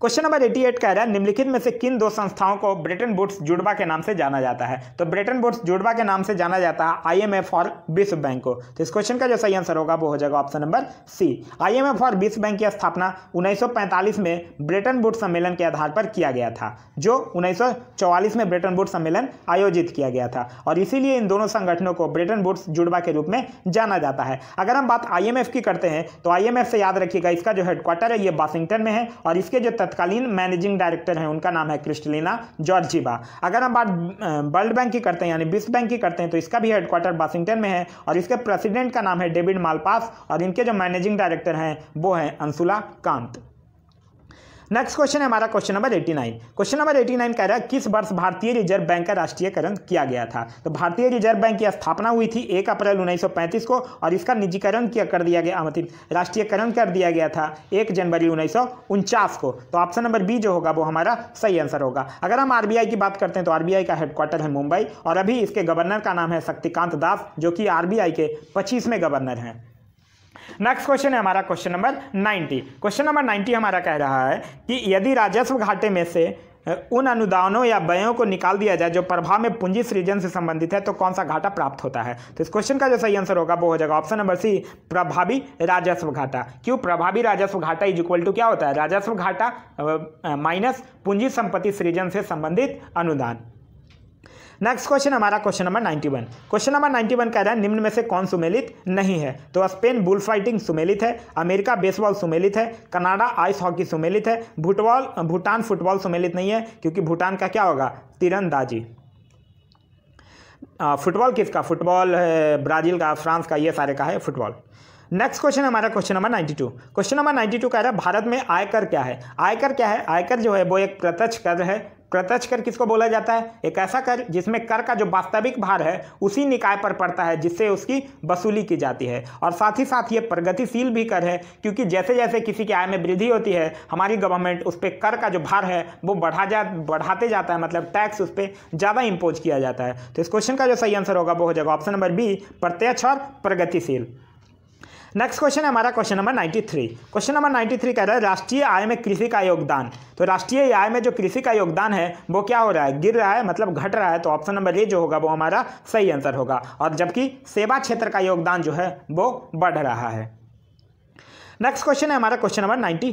क्वेश्चन नंबर एटी एट कह रहा है निम्नलिखित में से किन दो संस्थाओं को ब्रिटेन बुट्स जुड़वा के नाम से जाना जाता है तो ब्रिटेन बुट्स जुड़वा के नाम से जाना जाता है आईएमएफ और विश्व बैंक को तो इस क्वेश्चन का जो सही आंसर होगा वो हो जाएगा ऑप्शन नंबर सी आईएमएफ और विश्व बैंक की स्थापना उन्नीस में ब्रिटेन बुट्स सम्मेलन के आधार पर किया गया था जो उन्नीस में ब्रिटेन बुट्स सम्मेलन आयोजित किया गया था और इसीलिए इन दोनों संगठनों को ब्रिटेन बुट्स जुड़वा के रूप में जाना जाता है अगर हम बात आई की करते हैं तो आई से याद रखिएगा इसका जो हेडक्वार्टर है ये वाशिंगटन में है और इसके जो तत्कालीन मैनेजिंग डायरेक्टर हैं उनका नाम है क्रिस्टलिना जॉर्जीवा अगर हम बात वर्ल्ड बैंक की करते हैं यानी विश्व बैंक की करते हैं तो इसका भी हेडक्वार्टर वाशिंगटन में है और इसके प्रेसिडेंट का नाम है डेविड मालपास और इनके जो मैनेजिंग डायरेक्टर हैं वो हैं अंशुला कांत नेक्स्ट क्वेश्चन है हमारा क्वेश्चन नंबर 89 क्वेश्चन नंबर 89 कह रहा है किस वर्ष भारतीय रिजर्व बैंक का राष्ट्रीयकरण किया गया था तो भारतीय रिजर्व बैंक की स्थापना हुई थी 1 अप्रैल 1935 को और इसका निजीकरण किया कर दिया गया मतलब राष्ट्रीयकरण कर दिया गया था 1 जनवरी उन्नीस को तो ऑप्शन नंबर बी जो होगा वो हमारा सही आंसर होगा अगर हम आर की बात करते हैं तो आर का हेडक्वार्टर है मुंबई और अभी इसके गवर्नर का नाम है शक्तिकांत दास जो कि आर के पच्चीसवें गवर्नर हैं नेक्स्ट क्वेश्चन है हमारा क्वेश्चन नंबर 90 क्वेश्चन नंबर 90 हमारा कह रहा है कि यदि राजस्व घाटे में से उन अनुदानों या व्ययों को निकाल दिया जाए जो प्रभाव में पूंजी सृजन से संबंधित है तो कौन सा घाटा प्राप्त होता है तो इस क्वेश्चन का जो सही आंसर होगा वो हो जाएगा ऑप्शन नंबर सी प्रभावी राजस्व घाटा क्यों प्रभावी राजस्व घाटा इज इक्वल टू क्या होता है राजस्व घाटा माइनस पूंजी संपत्ति सृजन से संबंधित अनुदान नेक्स्ट क्वेश्चन हमारा क्वेश्चन नंबर 91 क्वेश्चन नंबर 91 कह रहा है निम्न में से कौन सुमेलित नहीं है तो स्पेन बुल फाइटिंग सुमेलित है अमेरिका बेसबॉल सुमेलित है कनाडा आइस हॉकी सुमेलित है भूटबॉल भूटान फुटबॉल सुमेलित नहीं है क्योंकि भूटान का क्या होगा तिरंदाजी फुटबॉल किसका फुटबॉल ब्राज़ील का फ्रांस का ये सारे का है फुटबॉल नेक्स्ट क्वेश्चन हमारा क्वेश्चन नंबर 92 क्वेश्चन नंबर 92 कह रहा है भारत में आयकर क्या है आयकर क्या है आयकर जो है वो एक प्रत्यक्ष कर है कृतज कर किसको बोला जाता है एक ऐसा कर जिसमें कर का जो वास्तविक भार है उसी निकाय पर पड़ता है जिससे उसकी वसूली की जाती है और साथ ही साथ ये प्रगतिशील भी कर है क्योंकि जैसे जैसे किसी की आय में वृद्धि होती है हमारी गवर्नमेंट उस पर कर का जो भार है वो बढ़ा जा बढ़ाते जाता है मतलब टैक्स उस पर ज़्यादा इम्पोज किया जाता है तो इस क्वेश्चन का जो सही आंसर होगा वो हो जाएगा ऑप्शन नंबर बी प्रत्यक्ष और प्रगतिशील नेक्स्ट क्वेश्चन है हमारा question number ninety three question number three कह रहा है राष्ट्रीय आय में कृषि का योगदान तो राष्ट्रीय आय में जो कृषि का योगदान है वो क्या हो रहा है गिर रहा है मतलब घट रहा है तो ऑप्शन नंबर ए जो होगा वो हमारा सही आंसर होगा और जबकि सेवा क्षेत्र का योगदान जो है वो बढ़ रहा है नेक्स्ट क्वेश्चन है हमारा क्वेश्चन नंबर 94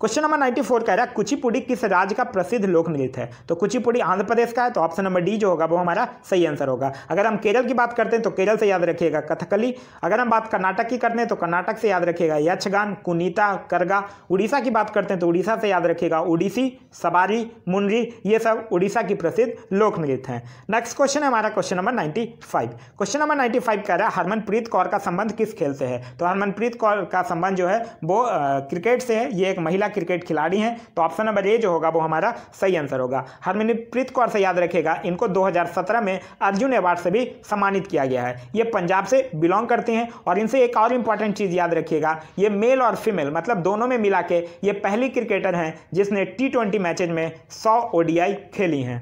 क्वेश्चन नंबर 94 कह रहा है कुचिपुड़ी किस राज्य का प्रसिद्ध लोक नृत्य है तो कुचिपुड़ी आंध्र प्रदेश का है तो ऑप्शन नंबर डी जो होगा वो हमारा सही आंसर होगा अगर हम केरल की बात करते हैं तो केरल से याद रखिएगा कथकली अगर हम बात कर्नाटक की करते हैं तो कर्नाटक से याद रखिएगा यक्षगान कुनीता करगा उड़ीसा की बात करते हैं तो उड़ीसा से याद रखिएगा उड़ीसी सवारी मुनरी ये सब उड़ीसा की प्रसिद्ध लोक नृत्य है नेक्स्ट क्वेश्चन है हमारा question number ninety question number ninety कह रहा है हरमनप्रीत कौर का संबंध किस खेल से है तो हरमनप्रीत कौर का संबंध जो है है वो क्रिकेट से है ये एक महिला क्रिकेट खिलाड़ी हैं तो ऑप्शन नंबर ए जो होगा वो हमारा सही आंसर होगा हरमनप्रीत कौर से याद रखेगा इनको दो में अर्जुन अवार्ड से भी सम्मानित किया गया है ये पंजाब से बिलोंग करते हैं और इनसे एक और इंपॉर्टेंट चीज़ याद रखिएगा ये मेल और फीमेल मतलब दोनों में मिला के ये पहली क्रिकेटर हैं जिसने टी ट्वेंटी मैचेज में सौ ओडीआई खेली हैं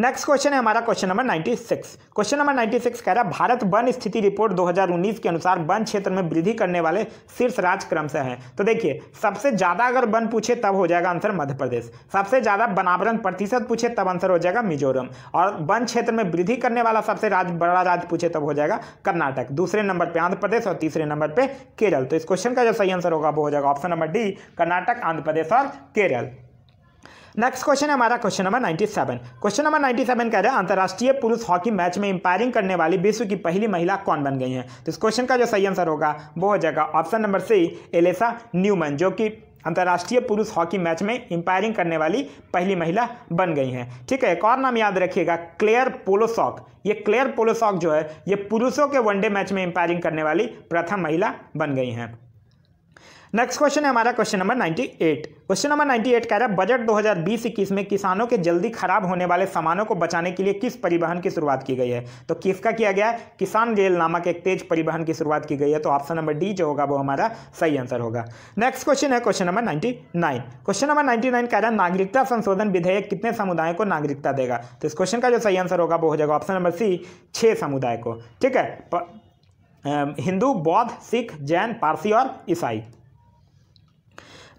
नेक्स्ट क्वेश्चन है हमारा क्वेश्चन नंबर 96 क्वेश्चन नंबर 96 कह रहा है भारत वन स्थिति रिपोर्ट 2019 के अनुसार वन क्षेत्र में वृद्धि करने वाले शीर्ष राज्य क्रम से हैं तो देखिए सबसे ज़्यादा अगर वन पूछे तब हो जाएगा आंसर मध्य प्रदेश सबसे ज़्यादा बनावरण प्रतिशत पूछे तब आंसर हो जाएगा मिजोरम और वन क्षेत्र में वृद्धि करने वाला सबसे राज्य बड़ा राज्य पूछे तब हो जाएगा कर्नाटक दूसरे नंबर पर आंध्र प्रदेश और तीसरे नंबर पर केरल तो इस क्वेश्चन का जो सही आंसर होगा वो हो जाएगा option number D Karnataka Andhra Pradesh और केरल नेक्स्ट क्वेश्चन है हमारा क्वेश्चन नंबर 97 क्वेश्चन नंबर 97 कह रहा है अंतर्राष्ट्रीय पुरुष हॉकी मैच में इंपायरिंग करने वाली विश्व की पहली महिला कौन बन गई है तो इस क्वेश्चन का जो सही आंसर होगा वो हो जाएगा option number C Alessa Newman जो कि अंतर्राष्ट्रीय पुरुष हॉकी मैच में इंपायरिंग करने वाली पहली महिला बन गई हैं ठीक है एक और नाम याद रखिएगा क्लेयर पोलोसॉक ये क्लेयर पोलोसॉक जो है ये पुरुषों के वनडे मैच में इंपायरिंग करने वाली प्रथम महिला बन गई हैं नेक्स्ट क्वेश्चन है हमारा क्वेश्चन नंबर 98 क्वेश्चन नंबर 98 कह रहा है बजट 2020-21 में किसानों के जल्दी खराब होने वाले सामानों को बचाने के लिए किस परिवहन की शुरुआत की गई है तो किसका किया गया है किसान रेल नामक एक तेज परिवहन की शुरुआत की गई है तो ऑप्शन नंबर डी जो होगा वो हमारा सही आंसर होगा नेक्स्ट क्वेश्चन है question number ninety question number ninety कह रहा है नागरिकता संशोधन विधेयक कितने समुदाय को नागरिकता देगा तो इस क्वेश्चन का जो सही आंसर होगा वो हो जाएगा ऑप्शन नंबर सी छः समुदाय को ठीक है हिंदू बौद्ध सिख जैन पारसी और ईसाई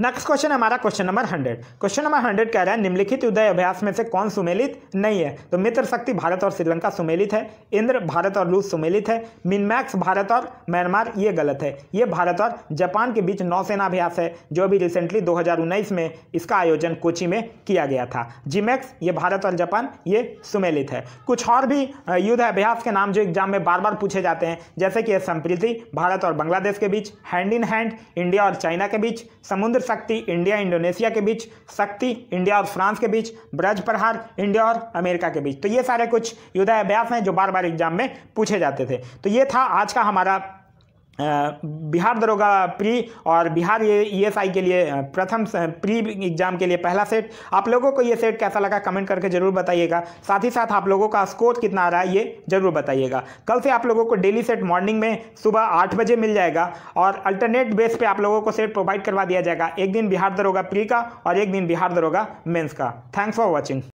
नेक्स्ट क्वेश्चन हमारा question number hundred question number hundred कह रहा है निम्नलिखित युद्ध अभ्यास में से कौन सुमेलित नहीं है तो मित्र शक्ति भारत और श्रीलंका सुमेलित है इंद्र भारत और रूस सुमेलित है मिनमैक्स भारत और म्यांमार ये गलत है ये भारत और जापान के बीच नौसेना अभ्यास है जो अभी रिसेंटली दो में इसका आयोजन कोची में किया गया था जीमैक्स ये भारत और जापान ये सुमेलित है कुछ और भी युद्ध अभ्यास के नाम जो एग्जाम में बार बार पूछे जाते हैं जैसे कि यह संप्रीति भारत और बांग्लादेश के बीच हैंड इन हैंड इंडिया और चाइना के बीच समुद्र शक्ति इंडिया इंडोनेशिया के बीच शक्ति इंडिया और फ्रांस के बीच ब्रज प्रहार इंडिया और अमेरिका के बीच तो ये सारे कुछ युद्धाभ्यास हैं जो बार बार एग्जाम में पूछे जाते थे तो ये था आज का हमारा बिहार दरोगा प्री और बिहार ये आई e के लिए प्रथम प्री एग्जाम के लिए पहला सेट आप लोगों को ये सेट कैसा लगा कमेंट करके जरूर बताइएगा साथ ही साथ आप लोगों का स्कोर कितना आ रहा है ये जरूर बताइएगा कल से आप लोगों को डेली सेट मॉर्निंग में सुबह आठ बजे मिल जाएगा और अल्टरनेट बेस पर आप लोगों को सेट प्रोवाइड करवा दिया जाएगा एक दिन बिहार दरोगा प्री का और एक दिन बिहार दरोगा मेन्स का थैंक्स फॉर वॉचिंग